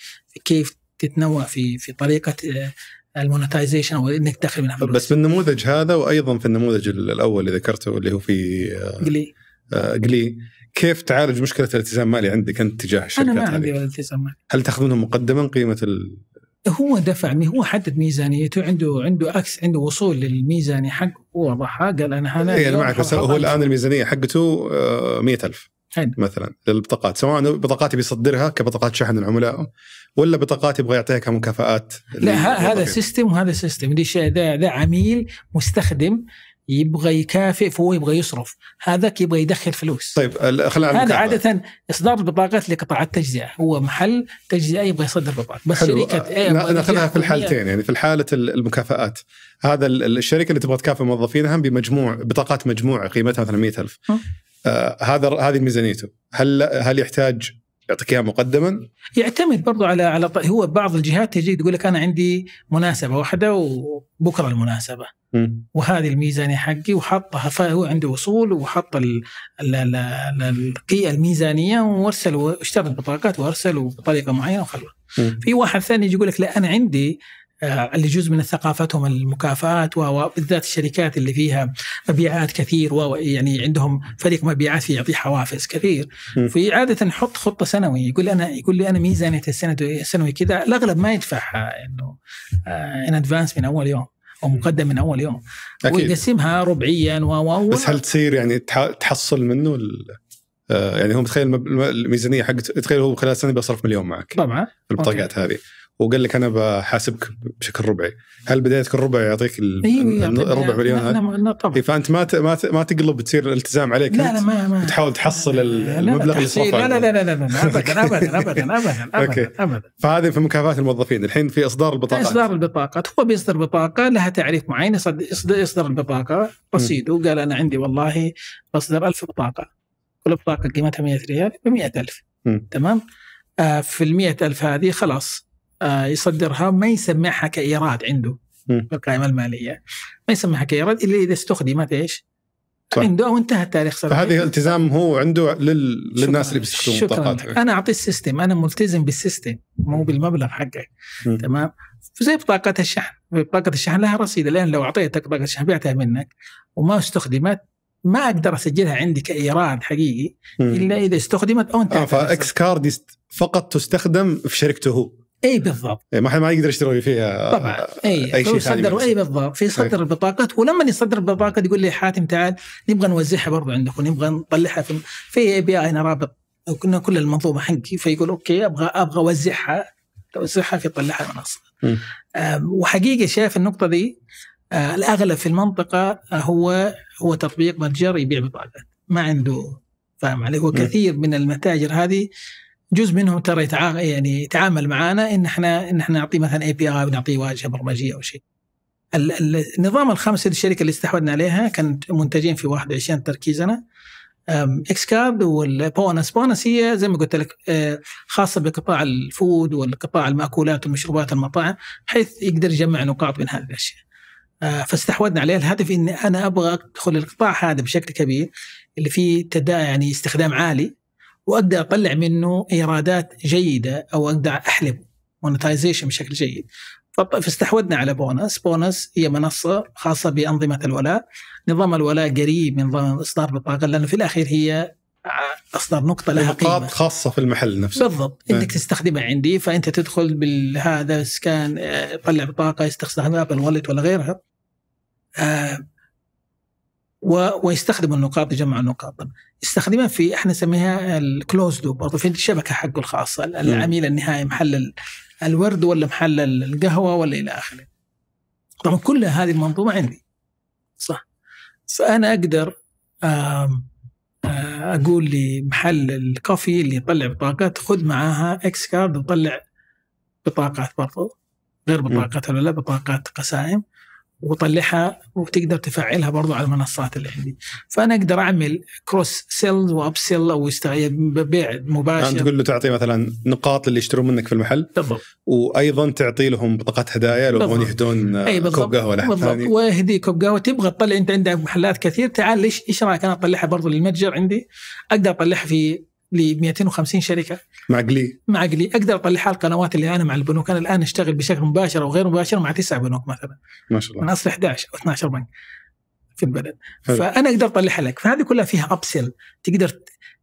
كيف تتنوع في في طريقه آه، المونتايزيشن او انك تدخل من بس في النموذج هذا وايضا في النموذج الاول اللي ذكرته اللي هو في آه، جلي آه، جلي كيف تعالج مشكله الالتزام المالي عندك انت تجاه الشركات انا ما عندي التزام مالي هل تاخذ منهم مقدما قيمه ال... هو دفع هو حدد ميزانيته عنده عنده اكس عنده وصول للميزانيه حقه وضعها قال انا إيه، انا يعني معك هو الان الميزانيه حقته 100000 حين. مثلا للبطاقات سواء بطاقات بيصدرها كبطاقات شحن العملاء ولا بطاقات يبغى يعطيها كمكافآت لا هذا سيستم وهذا سيستم دي شيء عميل مستخدم يبغى يكافئ فهو يبغى يصرف هذاك يبغى يدخل فلوس طيب خلينا هذا عادة إصدار البطاقات لقطاع التجزئه هو محل تجزئة يبغى يصدر بطاقات بس حلو. شركة إيه ناخذها في الحالتين يعني في حالة المكافآت هذا الشركة اللي تبغى تكافئ موظفينها بمجموع بطاقات مجموعة قيمتها مثلا 100000 آه، هذا هذه ميزانيته هل هل يحتاج يعطيك اياها مقدما؟ يعتمد برضو على على هو بعض الجهات تجي تقول لك انا عندي مناسبه واحده وبكره المناسبه وهذه الميزانيه حقي وحطها فهو عنده وصول وحط القيئه الميزانيه وارسل واشترى البطاقات وارسل بطريقه معينه وخلوه في واحد ثاني يجي يقول لك لا انا عندي آه، اللي جزء من ثقافتهم المكافآت وبالذات الشركات اللي فيها مبيعات كثير ويعني عندهم فريق مبيعات في يعطيه حوافز كثير في عاده نحط خطه سنوي يقول انا يقول لي انا ميزانيه السنه السنوي كذا الاغلب ما يدفعها انه ان آه، ادفانس من اول يوم أو مقدم من اول يوم ويقسمها ربعيا و بس هل تصير يعني تحصل منه ال... آه، يعني هو متخيل الميزانيه حقته تخيل هو خلال سنه بيصرف مليون معك طبعا البطاقات هذه وقال لك انا بحاسبك بشكل ربعي هل بدايتك الربع يعطيك الربع مليون لا, لا طبعا إيه، فانت ما ما, ما تقلب تصير التزام عليك لا لا ما, ما تحاول تحصل المبلغ اللي صرفه لا لا لا لا لا ابدا ابدا ابدا ابدا ابدا ابدا فهذه في مكافاه الموظفين الحين في اصدار البطاقات اصدار البطاقات هو بيصدر بطاقه لها تعريف معين يصدر البطاقه رصيده قال انا عندي والله بصدر 1000 بطاقه كل بطاقه قيمتها 100 ريال ب 100000 تمام آه في ال 100000 هذه خلاص آه، يصدرها ما يسمعها كايراد عنده في القائمه الماليه ما يسمعها كايراد الا اذا استخدمت ايش؟ صح. عنده او انتهى التاريخ صراحه فهذه التزام هو عنده لل... للناس اللي بيستخدموا البطاقات انا اعطي السيستم انا ملتزم بالسيستم مو بالمبلغ حقك تمام زي بطاقه الشحن بطاقه الشحن لها رصيد الان لو اعطيتك بطاقه الشحن بعتها منك وما استخدمت ما اقدر اسجلها عندي كايراد حقيقي الا اذا استخدمت او انت آه فاكس كارد فقط تستخدم في شركته هو اي بالضبط إيه، ما حد ما يقدر يشتري فيها طبعا اي اي شيء يصدر اي إيه، بالضبط فيصدر طيب. البطاقات ولما يصدر البطاقه يقول لي حاتم تعال نبغى نوزعها برضه عندك ونبغى نطلعها في في اي بي اي رابط كنا كل المنظومه حقي فيقول اوكي ابغى ابغى اوزعها توزعها في طلعها المنصه وحقيقه شايف النقطه دي آه، الاغلب في المنطقه آه، هو هو تطبيق متجر يبيع بطاقات ما عنده فاهم علي هو كثير من المتاجر هذه جزء منهم ترى يعني يتعامل معانا ان احنا ان احنا نعطيه مثلا اي بي اي ونعطيه واجهه برمجيه او شيء. النظام الخامس للشركه اللي استحوذنا عليها كانت منتجين في 21 تركيزنا اكس كارد والبونس بونس هي زي ما قلت لك أه، خاصه بقطاع الفود والقطاع الماكولات والمشروبات المطاعم بحيث يقدر يجمع نقاط من هذه الاشياء أه، فاستحوذنا عليه الهدف اني انا ابغى ادخل القطاع هذا بشكل كبير اللي فيه تدا يعني استخدام عالي واقدر اطلع منه ايرادات جيده او اقدر احلب مونتايزيشن بشكل جيد فاستحوذنا على بونس بونس هي منصه خاصه بانظمه الولاء نظام الولاء قريب من نظام اصدار بطاقه لانه في الاخير هي أصدر نقطه لها قيمه نقاط خاصه في المحل نفسه بالضبط نعم. انك تستخدمها عندي فانت تدخل بالهذا سكان آه، طلع بطاقه يستخدمها بالولد ولا غيرها آه و... ويستخدموا النقاط يجمعوا النقاط يستخدمها في احنا نسميها الكلوز لوب برضه في الشبكه حقه الخاصه العميل النهائي محل الورد ولا محل القهوه ولا الى اخره. طبعا كل هذه المنظومه عندي صح فانا اقدر اقول لمحل الكوفي اللي يطلع بطاقات خذ معاها اكس كارد وطلع بطاقات برضو غير بطاقات ولا لا بطاقات قسائم وطلعها وتقدر تفعلها برضو على المنصات اللي عندي فانا اقدر اعمل كروس سيلز واب سيل او بيع مباشر يعني تقول له تعطي مثلا نقاط اللي يشترون منك في المحل بالضبط وايضا تعطي لهم بطاقات هدايا لو يبغون يهدون كوب قهوه لحد ثاني واهدي كوب قهوه تبغى تطلع انت عندك محلات كثير تعال ليش ايش رايك انا اطلعها برضو للمتجر عندي اقدر اطلعها في ل 250 شركه مع معقلي مع اقدر اطلع القنوات اللي انا مع البنوك انا الان اشتغل بشكل مباشر او غير مباشر مع تسع بنوك مثلا ما شاء الله من اصل 11 او 12 بنك في البلد حلو. فانا اقدر اطلعها لك فهذه كلها فيها ابسل تقدر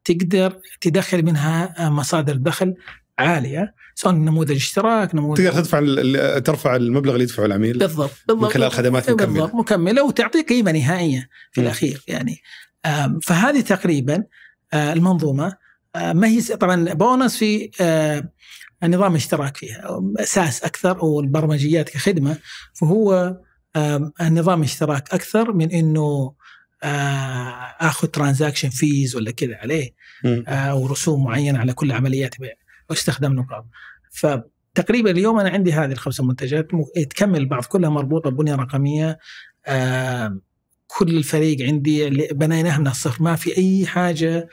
تقدر تدخل منها آه، مصادر دخل عاليه سواء نموذج اشتراك نموذج تقدر تدفع ترفع المبلغ اللي يدفعه العميل بالضبط بالضبط من خلال خدمات مكمله بالضبط مكمله وتعطي قيمه نهائيه في م. الاخير يعني فهذه تقريبا آه، المنظومه آه، ما هي طبعا بونص في آه، نظام اشتراك فيها اساس اكثر او البرمجيات كخدمه فهو آه، نظام اشتراك اكثر من انه اخذ ترانزاكشن فيز ولا كذا عليه او رسوم معينه على كل عمليات بيع واستخدم نقاط فتقريبا اليوم انا عندي هذه الخمسه منتجات إيه، تكمل بعض كلها مربوطه ببنيه رقميه كل الفريق عندي بنيناها من الصفر ما في اي حاجه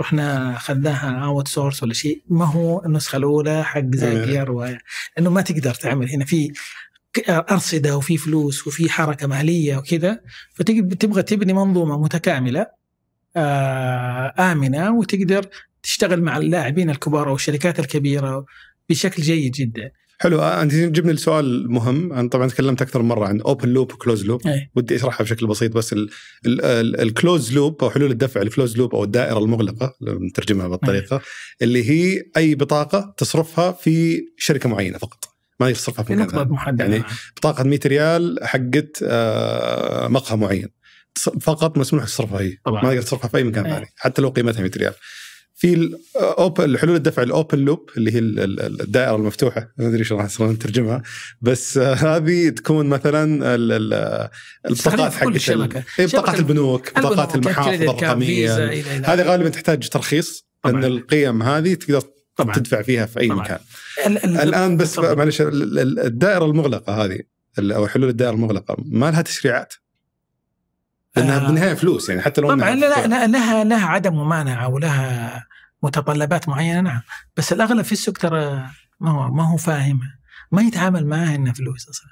رحنا اخذناها اوت سورس ولا شيء ما هو النسخه الاولى حق زي جير إيه. و... لانه ما تقدر تعمل هنا في ارصده وفي فلوس وفي حركه ماليه وكذا فتبغى تبني منظومه متكامله آه، امنه وتقدر تشتغل مع اللاعبين الكبار او الشركات الكبيره بشكل جيد جدا حلو آه، انت جبنا السؤال مهم انا طبعا تكلمت اكثر من مره عن اوبن لوب وكلوز لوب ودي اشرحها بشكل بسيط بس الكلوز لوب او حلول الدفع الكلوز لوب او الدائره المغلقه نترجمها بالطريقه أي. اللي هي اي بطاقه تصرفها في شركه معينه فقط ما يصرفها في نقطه محدده يعني بطاقه 100 ريال حقت آه، مقهى معين فقط مسموح تصرفها هي طبعا. ما تقدر تصرفها في اي مكان ثاني حتى لو قيمتها 100 ريال في الاوبن حلول الدفع الاوبن لوب اللي هي الدائره المفتوحه ما ادري شلون راح نترجمها بس هذه تكون مثلا البطاقات حقت بطاقات إيه، البنوك بطاقات المحافظ الرقميه هذه غالبا تحتاج ترخيص لان القيم هذه تقدر طبعًا. تدفع فيها في اي طبعًا. مكان الان بس معلش الدائره المغلقه هذه او حلول الدائره المغلقه ما لها تشريعات لانها آه بالنهايه فلوس يعني حتى لو طبعا لا لها لها عدم ممانعه ولها متطلبات معينه نعم بس الاغلب في السوق ترى ما هو ما هو فاهم ما يتعامل معها انه فلوس اصلا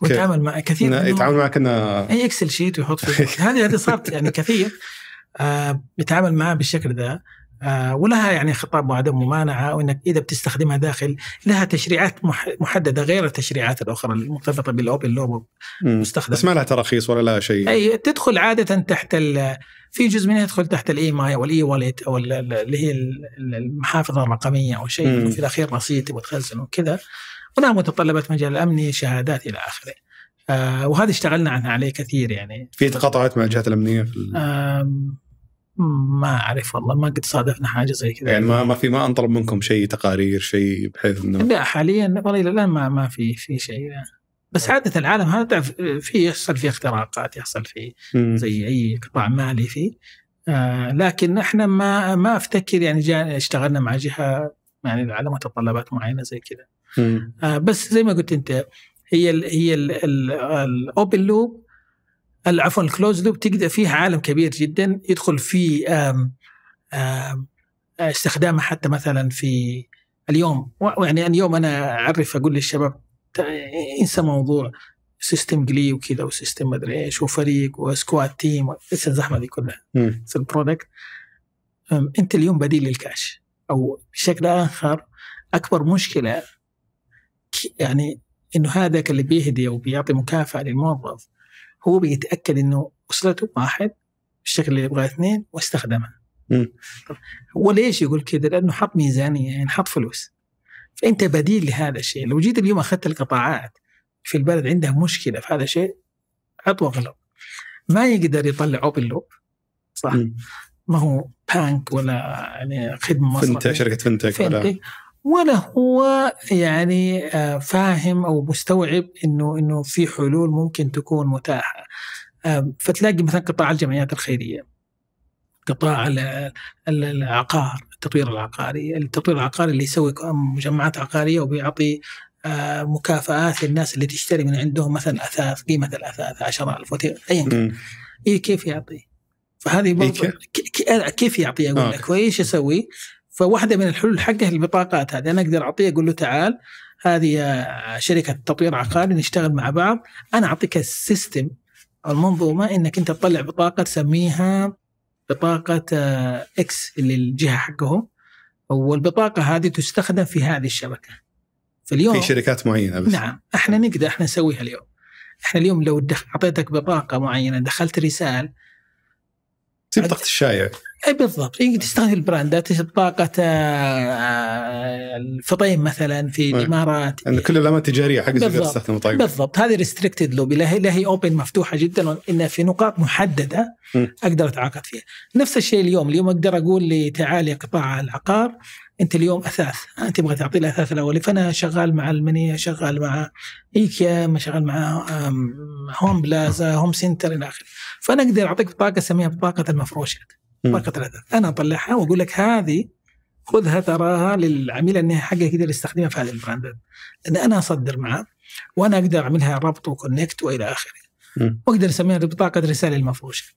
ويتعامل مع كثير يتعامل معك انه اي اكسل شيت ويحط فيه هذه هذه صارت يعني كثير آه معها بالشكل ذا آه ولها يعني خطاب وعدم ممانعه وانك اذا بتستخدمها داخل لها تشريعات محدده غير التشريعات الاخرى المرتبطه بالاوبن لوب المستخدم بس ما لها تراخيص ولا لها شيء اي تدخل عاده تحت ال في جزء منها يدخل تحت الاي ماي e او الاي واليت او اللي هي المحافظه الرقميه او شيء في الاخير رصيد تبغى تخزنه وكذا ولها متطلبات مجال الامني شهادات الى اخره. آه وهذا اشتغلنا عنها عليه كثير يعني. في تقاطعات مع الجهات الامنيه في ال... آه ما اعرف والله ما قد صادفنا حاجه زي كذا يعني ما ما في ما انطلب منكم شيء تقارير شيء بحيث انه لا حاليا والله الى الان ما ما في في شيء يعني. بس عاده العالم هذا في يحصل فيه اختراقات يحصل فيه زي اي قطاع مالي فيه آه لكن احنا ما ما افتكر يعني اشتغلنا مع جهه يعني على متطلبات معينه زي كذا آه بس زي ما قلت انت هي الـ هي الاوبن لوب عفوا الكلوز لوب تقدر فيها عالم كبير جدا يدخل في آم آم استخدامها حتى مثلا في اليوم يعني اليوم انا اعرف اقول للشباب انسى موضوع سيستم جلي وكذا وسيستم مدري ايش وفريق وسكواد تيم ايش الزحمه دي كلها بس البرودكت انت اليوم بديل للكاش او بشكل اخر اكبر مشكله يعني انه هذاك اللي بيهدي او بيعطي مكافاه للموظف هو بيتاكد انه وصلته واحد بالشكل اللي يبغاه اثنين واستخدمها. هو ليش يقول كذا؟ لانه حط ميزانيه يعني حط فلوس. فانت بديل لهذا الشيء لو جيت اليوم اخذت القطاعات في البلد عندها مشكله في هذا الشيء عطوه غلط ما يقدر يطلع اوبن لوب صح م. ما هو بانك ولا يعني خدمه مصرفيه فنتك شركه فنتك, فنتك ولا ولا هو يعني آه، فاهم او مستوعب انه انه في حلول ممكن تكون متاحه فتلاقي مثلا قطاع الجمعيات الخيريه قطاع العقار التطوير العقاري التطوير العقاري اللي يسوي مجمعات عقارية وبيعطي آه، مكافآت للناس اللي تشتري من عندهم مثلا أثاث قيمة الأثاث 10000 أيا كان إيه كيف يعطي فهذه برضه كيف يعطي اقول آه، لك وايش اسوي؟ فواحده من الحلول حقه البطاقات هذه انا اقدر اعطيه اقول له تعال هذه شركه تطوير عقاري نشتغل مع بعض انا اعطيك السيستم المنظومه انك انت تطلع بطاقه تسميها بطاقه اكس آه، اللي الجهه حقهم والبطاقه هذه تستخدم في هذه الشبكه فاليوم في شركات معينه بس نعم احنا نقدر احنا نسويها اليوم احنا اليوم لو اعطيتك بطاقه معينه دخلت رساله زي بطاقه الشايع اي بالضبط إيه، تستخدم البراندات طاقه آه، آه، الفطيم مثلا في الامارات يعني كل العلامات التجاريه حق تستخدم طاقه بالضبط هذه ريستريكتد لوبي لا هي, لا هي اوبن مفتوحه جدا انها في نقاط محدده م. اقدر اتعاقد فيها نفس الشيء اليوم اليوم اقدر اقول لي تعال يا قطاع العقار انت اليوم اثاث انت تبغى تعطي الاثاث الاولي فانا شغال مع المنيه شغال مع ايكيا شغال مع هوم بلازا هوم سنتر الى اخره فانا اقدر اعطيك بطاقه اسميها بطاقه المفروشات ورقه الاثاث انا اطلعها واقول لك هذه خذها تراها للعميل انها حقه كده يستخدمها في هذه البراندات لان انا اصدر معاه وانا اقدر اعملها ربط وكونكت والى اخره واقدر اسميها بطاقه رساله المفروشه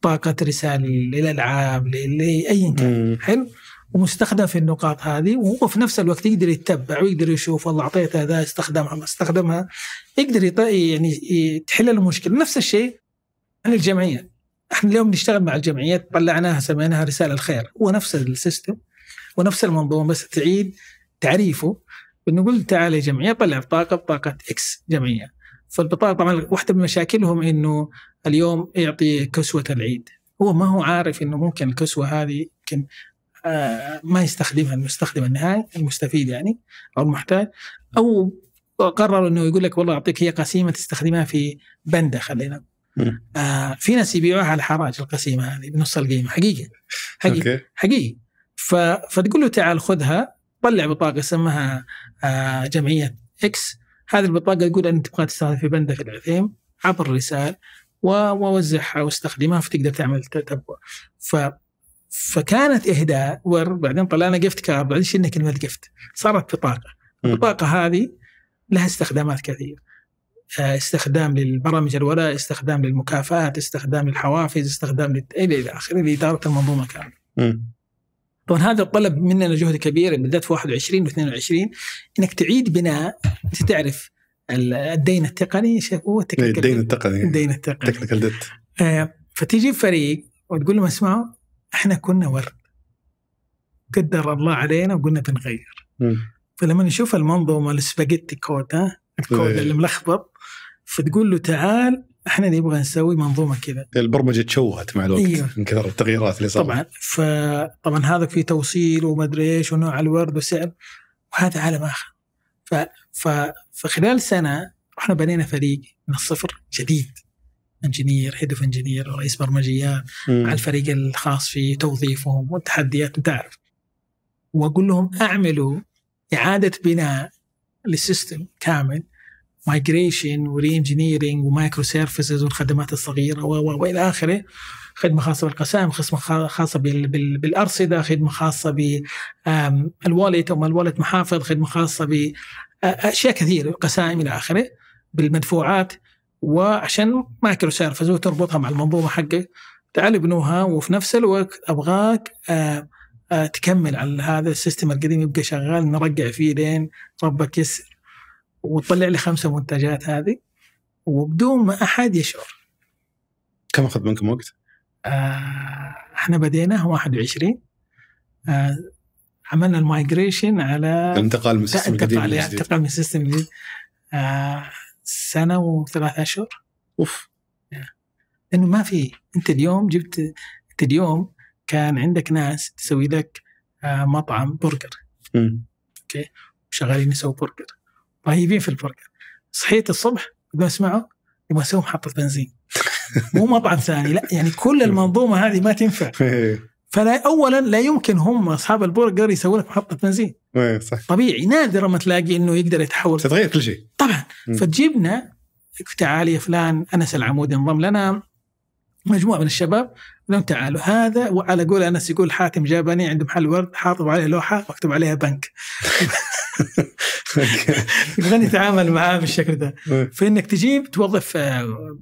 بطاقه رساله للالعاب لاي كان حلو ومستخدم في النقاط هذه وهو في نفس الوقت يقدر يتبع ويقدر يشوف والله اعطيته ذا استخدمها ما استخدمها يقدر يعني تحل المشكله نفس الشيء عن الجمعيه احنا اليوم نشتغل مع الجمعيات طلعناها سميناها رساله الخير هو نفس السيستم ونفس المنظومه بس تعيد تعريفه بنقول تعال يا جمعيه طلع بطاقه بطاقه اكس جمعيه فالبطاقه طبعا واحده من مشاكلهم انه اليوم يعطي كسوه العيد هو ما هو عارف انه ممكن الكسوه هذه يمكن آه، ما يستخدمها المستخدم النهائي المستفيد يعني او المحتاج او قرر انه يقول لك والله اعطيك هي قسيمه تستخدمها في بنده خلينا آه في ناس يبيعوها على الحراج القسيمه هذه بنص القيمه حقيقي حقيقي أوكي. حقيقي ف... فتقول له تعال خذها طلع بطاقه سمها آه جمعيه اكس هذه البطاقه تقول انت تبغى تستخدم في بندك العثيم عبر الرسال ووزعها واستخدمها فتقدر تعمل تتبع ف فكانت اهداء وبعدين طلعنا جفت كارد بعدين شلنا كلمه جفت صارت بطاقه البطاقه هذه لها استخدامات كثيره استخدام للبرامج الولاء استخدام للمكافآت استخدام للحوافز استخدام إلى آخره لإدارة المنظومة كاملة طبعا هذا طلب مننا جهد كبير بالذات في 21 و 22 انك تعيد بناء انت تعرف الدين التقني هو إيه، الدين التقني الدين التقني تكنيكال ديت آه فريق وتقول لهم اسمعوا احنا كنا ورد قدر الله علينا وقلنا بنغير فلما نشوف المنظومه السباجيتي كود ها الكود إيه. اللي ملخبط فتقول له تعال احنا نبغى نسوي منظومه كذا البرمجه تشوهت مع الوقت أيوه. من كثر التغييرات اللي صارت طبعا فطبعا هذا في توصيل وما ادري ايش ونوع الورد وسعر وهذا عالم اخر ف... ف... فخلال سنه رحنا بنينا فريق من الصفر جديد انجينير هيد اوف انجينير رئيس برمجيات مع الفريق الخاص في توظيفهم والتحديات انت تعرف واقول لهم اعملوا اعاده بناء للسيستم كامل مايجريشن وري انجينيرنج ومايكرو سيرفيسز والخدمات الصغيره والى اخره خدمه خاصه بالقسائم خدمه خاصه بالارصده خدمه خاصه بالوالت او الوالت محافظ خدمه خاصه ب اشياء كثيره القسائم الى اخره بالمدفوعات وعشان مايكرو سيرفيس وتربطها مع المنظومه حقك تعالوا بنوها وفي نفس الوقت ابغاك آه، آه، تكمل على هذا السيستم القديم يبقى شغال نرجع فيه لين ربك يس وتطلع لي خمسه منتجات هذه وبدون ما احد يشعر كم اخذ منكم وقت؟ آه احنا بدينا 21 آه عملنا المايجريشن على الانتقال من سيستم جديد القديم الانتقال من سيستم جديد آه سنه وثلاث اشهر اوف لانه ما في انت اليوم جبت انت اليوم كان عندك ناس تسوي لك آه مطعم برجر اوكي وشغالين يسووا برجر رهيبين في البرجر صحيت الصبح يقول اسمعوا يبغى اسوي محطه بنزين مو مطعم ثاني لا يعني كل المنظومه هذه ما تنفع إيه. فلا اولا لا يمكن هم اصحاب البرجر يسووا لك محطه بنزين إيه، صح طبيعي نادرا ما تلاقي انه يقدر يتحول تتغير كل شيء طبعا فتجيبنا تعال يا فلان انس العمود انضم لنا مجموعه من الشباب لهم تعالوا هذا وعلى قول انس يقول حاتم جابني عنده محل ورد حاطب عليه لوحه مكتوب عليها بنك يبغاني يتعامل معاه بالشكل ده إيه. فانك تجيب توظف آه،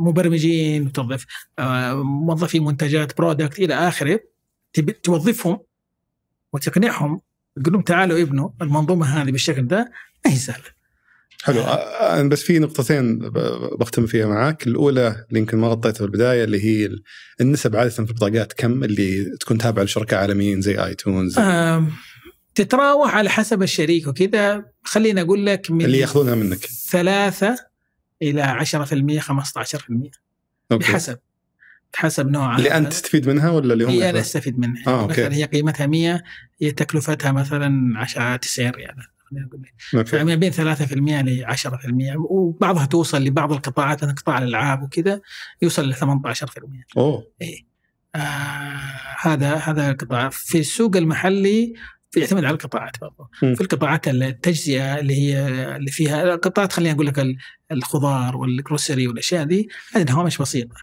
مبرمجين توظف آه، موظفين منتجات برودكت الى اخره توظفهم وتقنعهم تقول لهم تعالوا ابنوا المنظومه هذه بالشكل ده ما هي سهله حلو انا آه، بس في نقطتين بختم فيها معاك، الاولى اللي يمكن ما غطيتها في البدايه اللي هي النسب عاده في البطاقات كم اللي تكون تابعه لشركاء عالميين زي ايتونز؟ تتراوح على حسب الشريك وكذا خلينا اقول لك من اللي ياخذونها منك ثلاثة إلى 10% 15% أوكي. بحسب حسب نوعها اللي انت تستفيد منها ولا اللي هم هي انا استفيد منها آه، أوكي. مثلا هي قيمتها 100 هي تكلفتها مثلا 10 90 آه، ريال يعني. فما بين 3% ل 10% وبعضها توصل لبعض القطاعات قطاع الالعاب وكذا يوصل ل 18% اوه إيه. آه هذا هذا القطاع في السوق المحلي يعتمد على القطاعات برضه في القطاعات التجزئه اللي هي اللي فيها قطاعات خلينا اقول لك الخضار والجروسري والاشياء دي هذه الهوامش بسيطه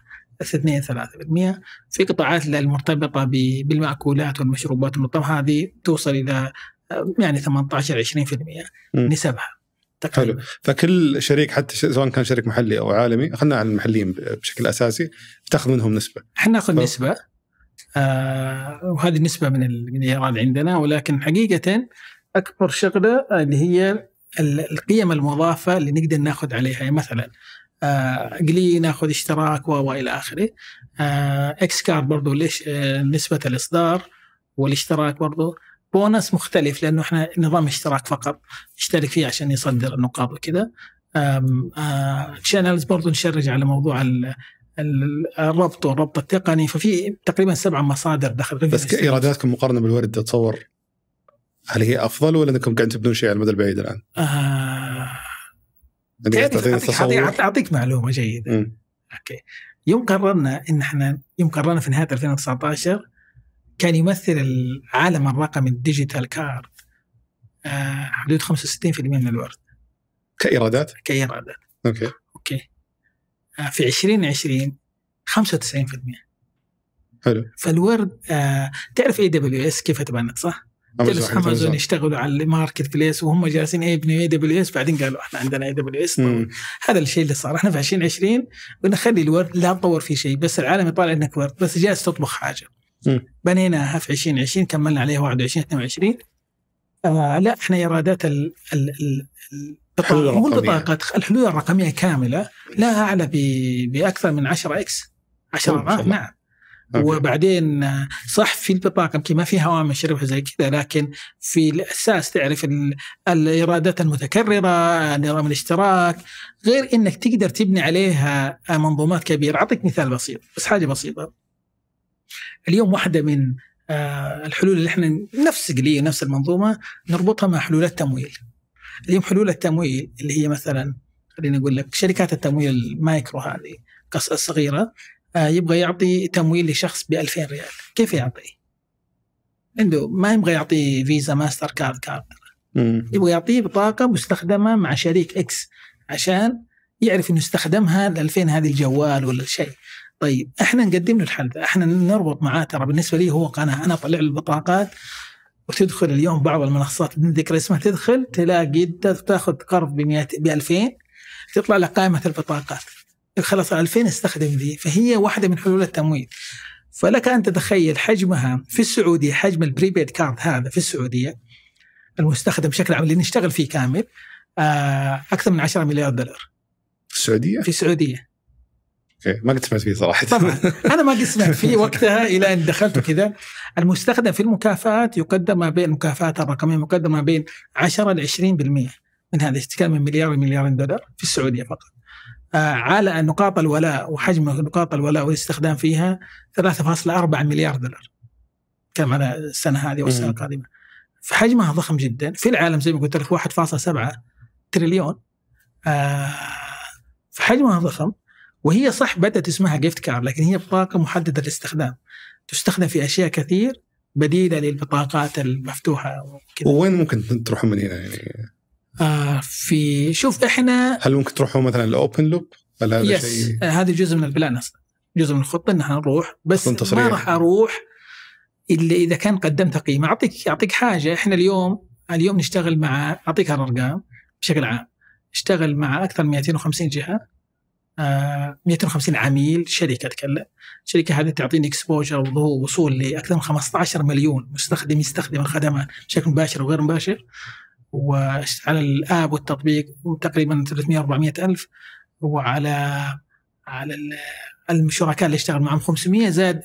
2 3% في قطاعات المرتبطه بالمأكولات والمشروبات المطعمة هذه توصل الى آه، يعني 18 20% نسبها تقريبا حلو فكل شريك حتى سواء كان شريك محلي او عالمي خلينا على المحليين بشكل اساسي تاخذ منهم نسبه ناخذ ف... نسبه آه، وهذه نسبه من الايراد عندنا ولكن حقيقه اكبر شغله اللي هي القيم المضافه اللي نقدر ناخذ عليها يعني مثلا جلي آه، ناخذ اشتراك و الى اخره اكس كارد برضه ليش آه، نسبه الاصدار والاشتراك برضه بونس مختلف لانه احنا نظام اشتراك فقط اشترك فيه عشان يصدر النقاط وكذا تشانلز برضه نشرج على موضوع الربط والربط التقني ففي تقريبا سبع مصادر دخل بس كايراداتكم مقارنه بالورد اتصور هل هي افضل ولا انكم قاعدين تبنون شيء على المدى البعيد الان؟ آه... أعطيك, معلومه جيده م. اوكي يوم قررنا ان احنا يوم قررنا في نهايه 2019 كان يمثل العالم الرقمي الديجيتال كارد آه، حدود 65% من الورد كايرادات؟ كايرادات اوكي آه، في 2020 95% حلو فالورد آه، تعرف اي دبليو اس كيف تبنت صح؟ جلس امازون يشتغلوا على الماركت بليس وهم جالسين يبنوا اي دبليو اس بعدين قالوا احنا عندنا اي دبليو اس هذا الشيء اللي صار احنا في 2020 قلنا خلي الورد لا نطور فيه شيء بس العالم يطالع انك ورد بس جالس تطبخ حاجه مم. بنيناها في 2020 كملنا عليها 21 22 آه لا احنا ايرادات ال ال ال بطاقة مو البطاقة الحلول الرقمية كاملة لا أعلى بأكثر من 10 إكس 10 أضعاف نعم أوكي. وبعدين صح في البطاقه يمكن ما فيها هوامش ربح زي كذا لكن في الاساس تعرف الايرادات المتكرره نظام الاشتراك غير انك تقدر تبني عليها منظومات كبيره اعطيك مثال بسيط بس حاجه بسيطه اليوم واحده من آه، الحلول اللي احنا نفس قليل نفس المنظومه نربطها مع حلولات تمويل اليوم حلول التمويل اللي هي مثلا خليني اقول لك شركات التمويل المايكرو هذه الصغيره آه، يبغى يعطي تمويل لشخص ب 2000 ريال كيف يعطيه؟ عنده ما يبغى يعطيه فيزا ماستر كارد كارد يبغى يعطيه بطاقه مستخدمه مع شريك اكس عشان يعرف انه استخدمها ال 2000 هذه الجوال ولا شيء طيب احنا نقدم له الحل ده احنا نربط معاه ترى بالنسبه لي هو قناه انا اطلع له البطاقات وتدخل اليوم بعض المنصات بدون ذكر اسمها تدخل تلاقي تاخذ قرض ب 2000 تطلع لك قائمه البطاقات خلاص 2000 استخدم ذي فهي واحده من حلول التمويل فلك ان تتخيل حجمها في السعوديه حجم البريبيد كارد هذا في السعوديه المستخدم بشكل عام اللي نشتغل فيه كامل آه، اكثر من 10 مليار دولار في السعوديه؟ في السعوديه اوكي ما قد سمعت فيه صراحه طبعا انا ما قد سمعت فيه وقتها الى ان دخلت كذا المستخدم في المكافآت يقدم ما بين المكافآت الرقميه مقدمه ما بين 10 ل 20% من هذا تتكلم من مليار مليار دولار في السعوديه فقط آه، على نقاط الولاء وحجم نقاط الولاء والاستخدام فيها 3.4 مليار دولار كم على السنه هذه والسنه القادمه فحجمها ضخم جدا في العالم زي ما قلت لك 1.7 تريليون آه، فحجمها ضخم وهي صح بدات اسمها جيفت كارد لكن هي بطاقه محدده الاستخدام تستخدم في اشياء كثير بديله للبطاقات المفتوحه وكذا وين ممكن تروحوا من هنا يعني؟ آه في شوف احنا هل ممكن تروحوا مثلا الاوبن لوب؟ هل هذا يس شيء؟ آه هذا جزء من البلان اصلا جزء من الخطه ان احنا نروح بس ما راح اروح الا اذا كان قدمت قيمه اعطيك اعطيك حاجه احنا اليوم اليوم نشتغل مع اعطيك الارقام بشكل عام اشتغل مع اكثر من 250 جهه 250 عميل شركه اتكلم الشركه هذه تعطيني اكسبوجر وظهور وصول لاكثر من 15 مليون مستخدم يستخدم الخدمات بشكل مباشر وغير مباشر وعلى الاب والتطبيق تقريبا 300 400 الف وعلى على الشركاء اللي اشتغل معهم 500 زاد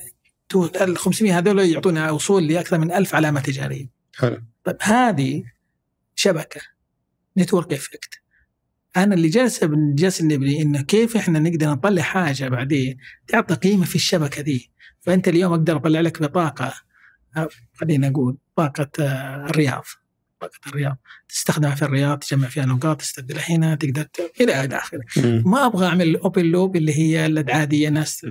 ال 500 هذول يعطونا وصول لاكثر من 1000 علامه تجاريه. حلو. طيب هذه شبكه نتورك افكت انا اللي جالس جالس نبني انه كيف احنا نقدر نطلع حاجه بعدين تعطي قيمه في الشبكه دي فانت اليوم اقدر اطلع لك بطاقه آه، خلينا نقول طاقة آه، الرياض طاقة الرياض تستخدمها في الرياض تجمع فيها نقاط تستبدلها هنا تقدر الى اخره ما ابغى اعمل اوبن لوب اللي هي العاديه ناس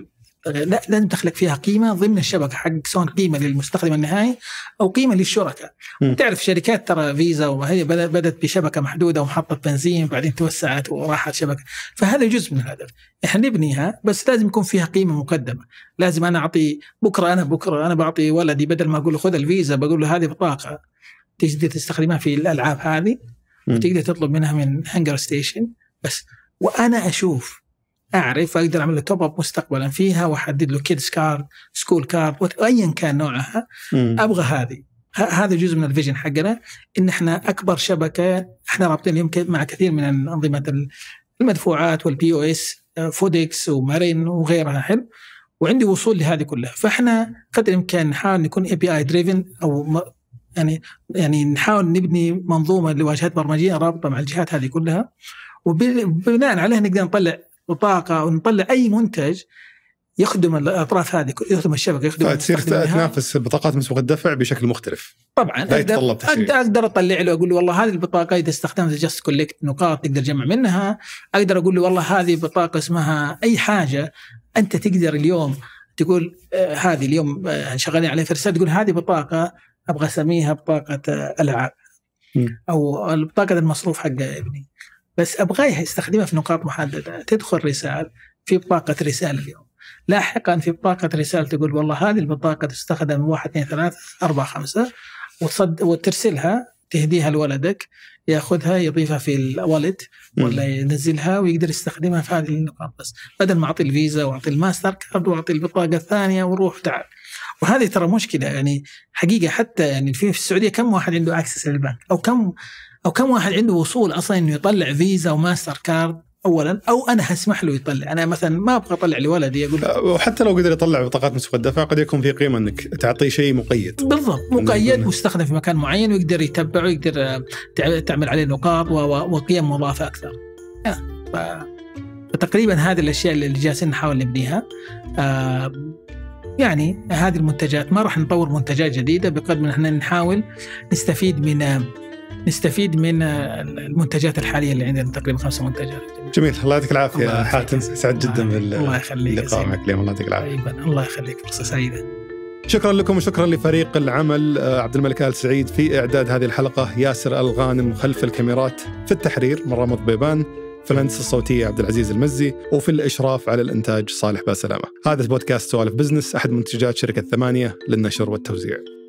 لا لازم تخلق فيها قيمه ضمن الشبكه حق سواء قيمه للمستخدم النهائي او قيمه للشركاء تعرف شركات ترى فيزا وهي بدات بشبكه محدوده ومحطه بنزين بعدين توسعت وراحت شبكه فهذا جزء من الهدف احنا نبنيها بس لازم يكون فيها قيمه مقدمه لازم انا اعطي بكره انا بكره انا بعطي ولدي بدل ما اقول له خذ الفيزا بقول له هذه بطاقه تقدر تستخدمها في الالعاب هذه وتقدر تطلب منها من هنجر ستيشن بس وانا اشوف اعرف اقدر اعمل له توب اب مستقبلا فيها واحدد له كيدز كارد سكول كارد ايا كان نوعها ابغى هذه هذا جزء من الفيجن حقنا ان احنا اكبر شبكه احنا رابطين يمكن مع كثير من انظمه المدفوعات والبي او اس فودكس ومارين وغيرها حلو وعندي وصول لهذه كلها فاحنا قدر الامكان نحاول نكون اي بي اي دريفن او يعني يعني نحاول نبني منظومه لواجهات برمجيه رابطه مع الجهات هذه كلها وبناء عليها نقدر نطلع وطاقه ونطلع اي منتج يخدم الاطراف هذه يخدم الشبكه يخدم فتصير تنافس بطاقات مسبوق الدفع بشكل مختلف طبعا اقدر اقدر اطلع له اقول له والله هذه البطاقه اذا استخدمت جاست كولكت نقاط تقدر تجمع منها اقدر اقول له والله هذه بطاقه اسمها اي حاجه انت تقدر اليوم تقول آه هذه اليوم آه شغالين عليها فرسات تقول هذه بطاقه ابغى اسميها بطاقه آه، العاب او البطاقة المصروف حق ابني بس ابغاه يستخدمها في نقاط محدده تدخل رساله في بطاقه رساله اليوم لاحقا في بطاقه رساله تقول والله هذه البطاقه تستخدم 1 2 3 4 5 وتصد وترسلها تهديها لولدك ياخذها يضيفها في الوالد ولا ينزلها ويقدر يستخدمها في هذه النقاط بس بدل ما اعطي الفيزا واعطي الماستر كارد واعطي البطاقه الثانيه وروح تعال وهذه ترى مشكله يعني حقيقه حتى يعني في السعوديه كم واحد عنده اكسس للبنك او كم او كم واحد عنده وصول اصلا انه يطلع فيزا وماستر كارد اولا او انا هسمح له يطلع انا مثلا ما ابغى اطلع لولدي اقول وحتى لو قدر يطلع بطاقات مسبق الدفع قد يكون في قيمه انك تعطيه شيء مقيد بالضبط مقيد مستخدم في مكان معين ويقدر يتبعه ويقدر آه، تعمل عليه نقاط وقيم مضافه اكثر فتقريبا هذه الاشياء اللي جالسين نحاول نبنيها آه، يعني هذه المنتجات ما راح نطور منتجات جديده بقدر ما احنا نحاول نستفيد من آه، نستفيد من المنتجات الحاليه اللي عندنا تقريبا خمس منتجات جميل الله يعطيك العافيه حاتم سعد جدا باللقاء معك اليوم الله يعطيك العافيه الله يخليك فرصه سعيده شكرا لكم وشكرا لفريق العمل آه، عبد الملك ال سعيد في اعداد هذه الحلقه ياسر الغانم خلف الكاميرات في التحرير مرام بيبان في الهندسه الصوتيه عبد العزيز المزي وفي الاشراف على الانتاج صالح باسلامه. هذا بودكاست سوالف بزنس احد منتجات شركه ثمانيه للنشر والتوزيع.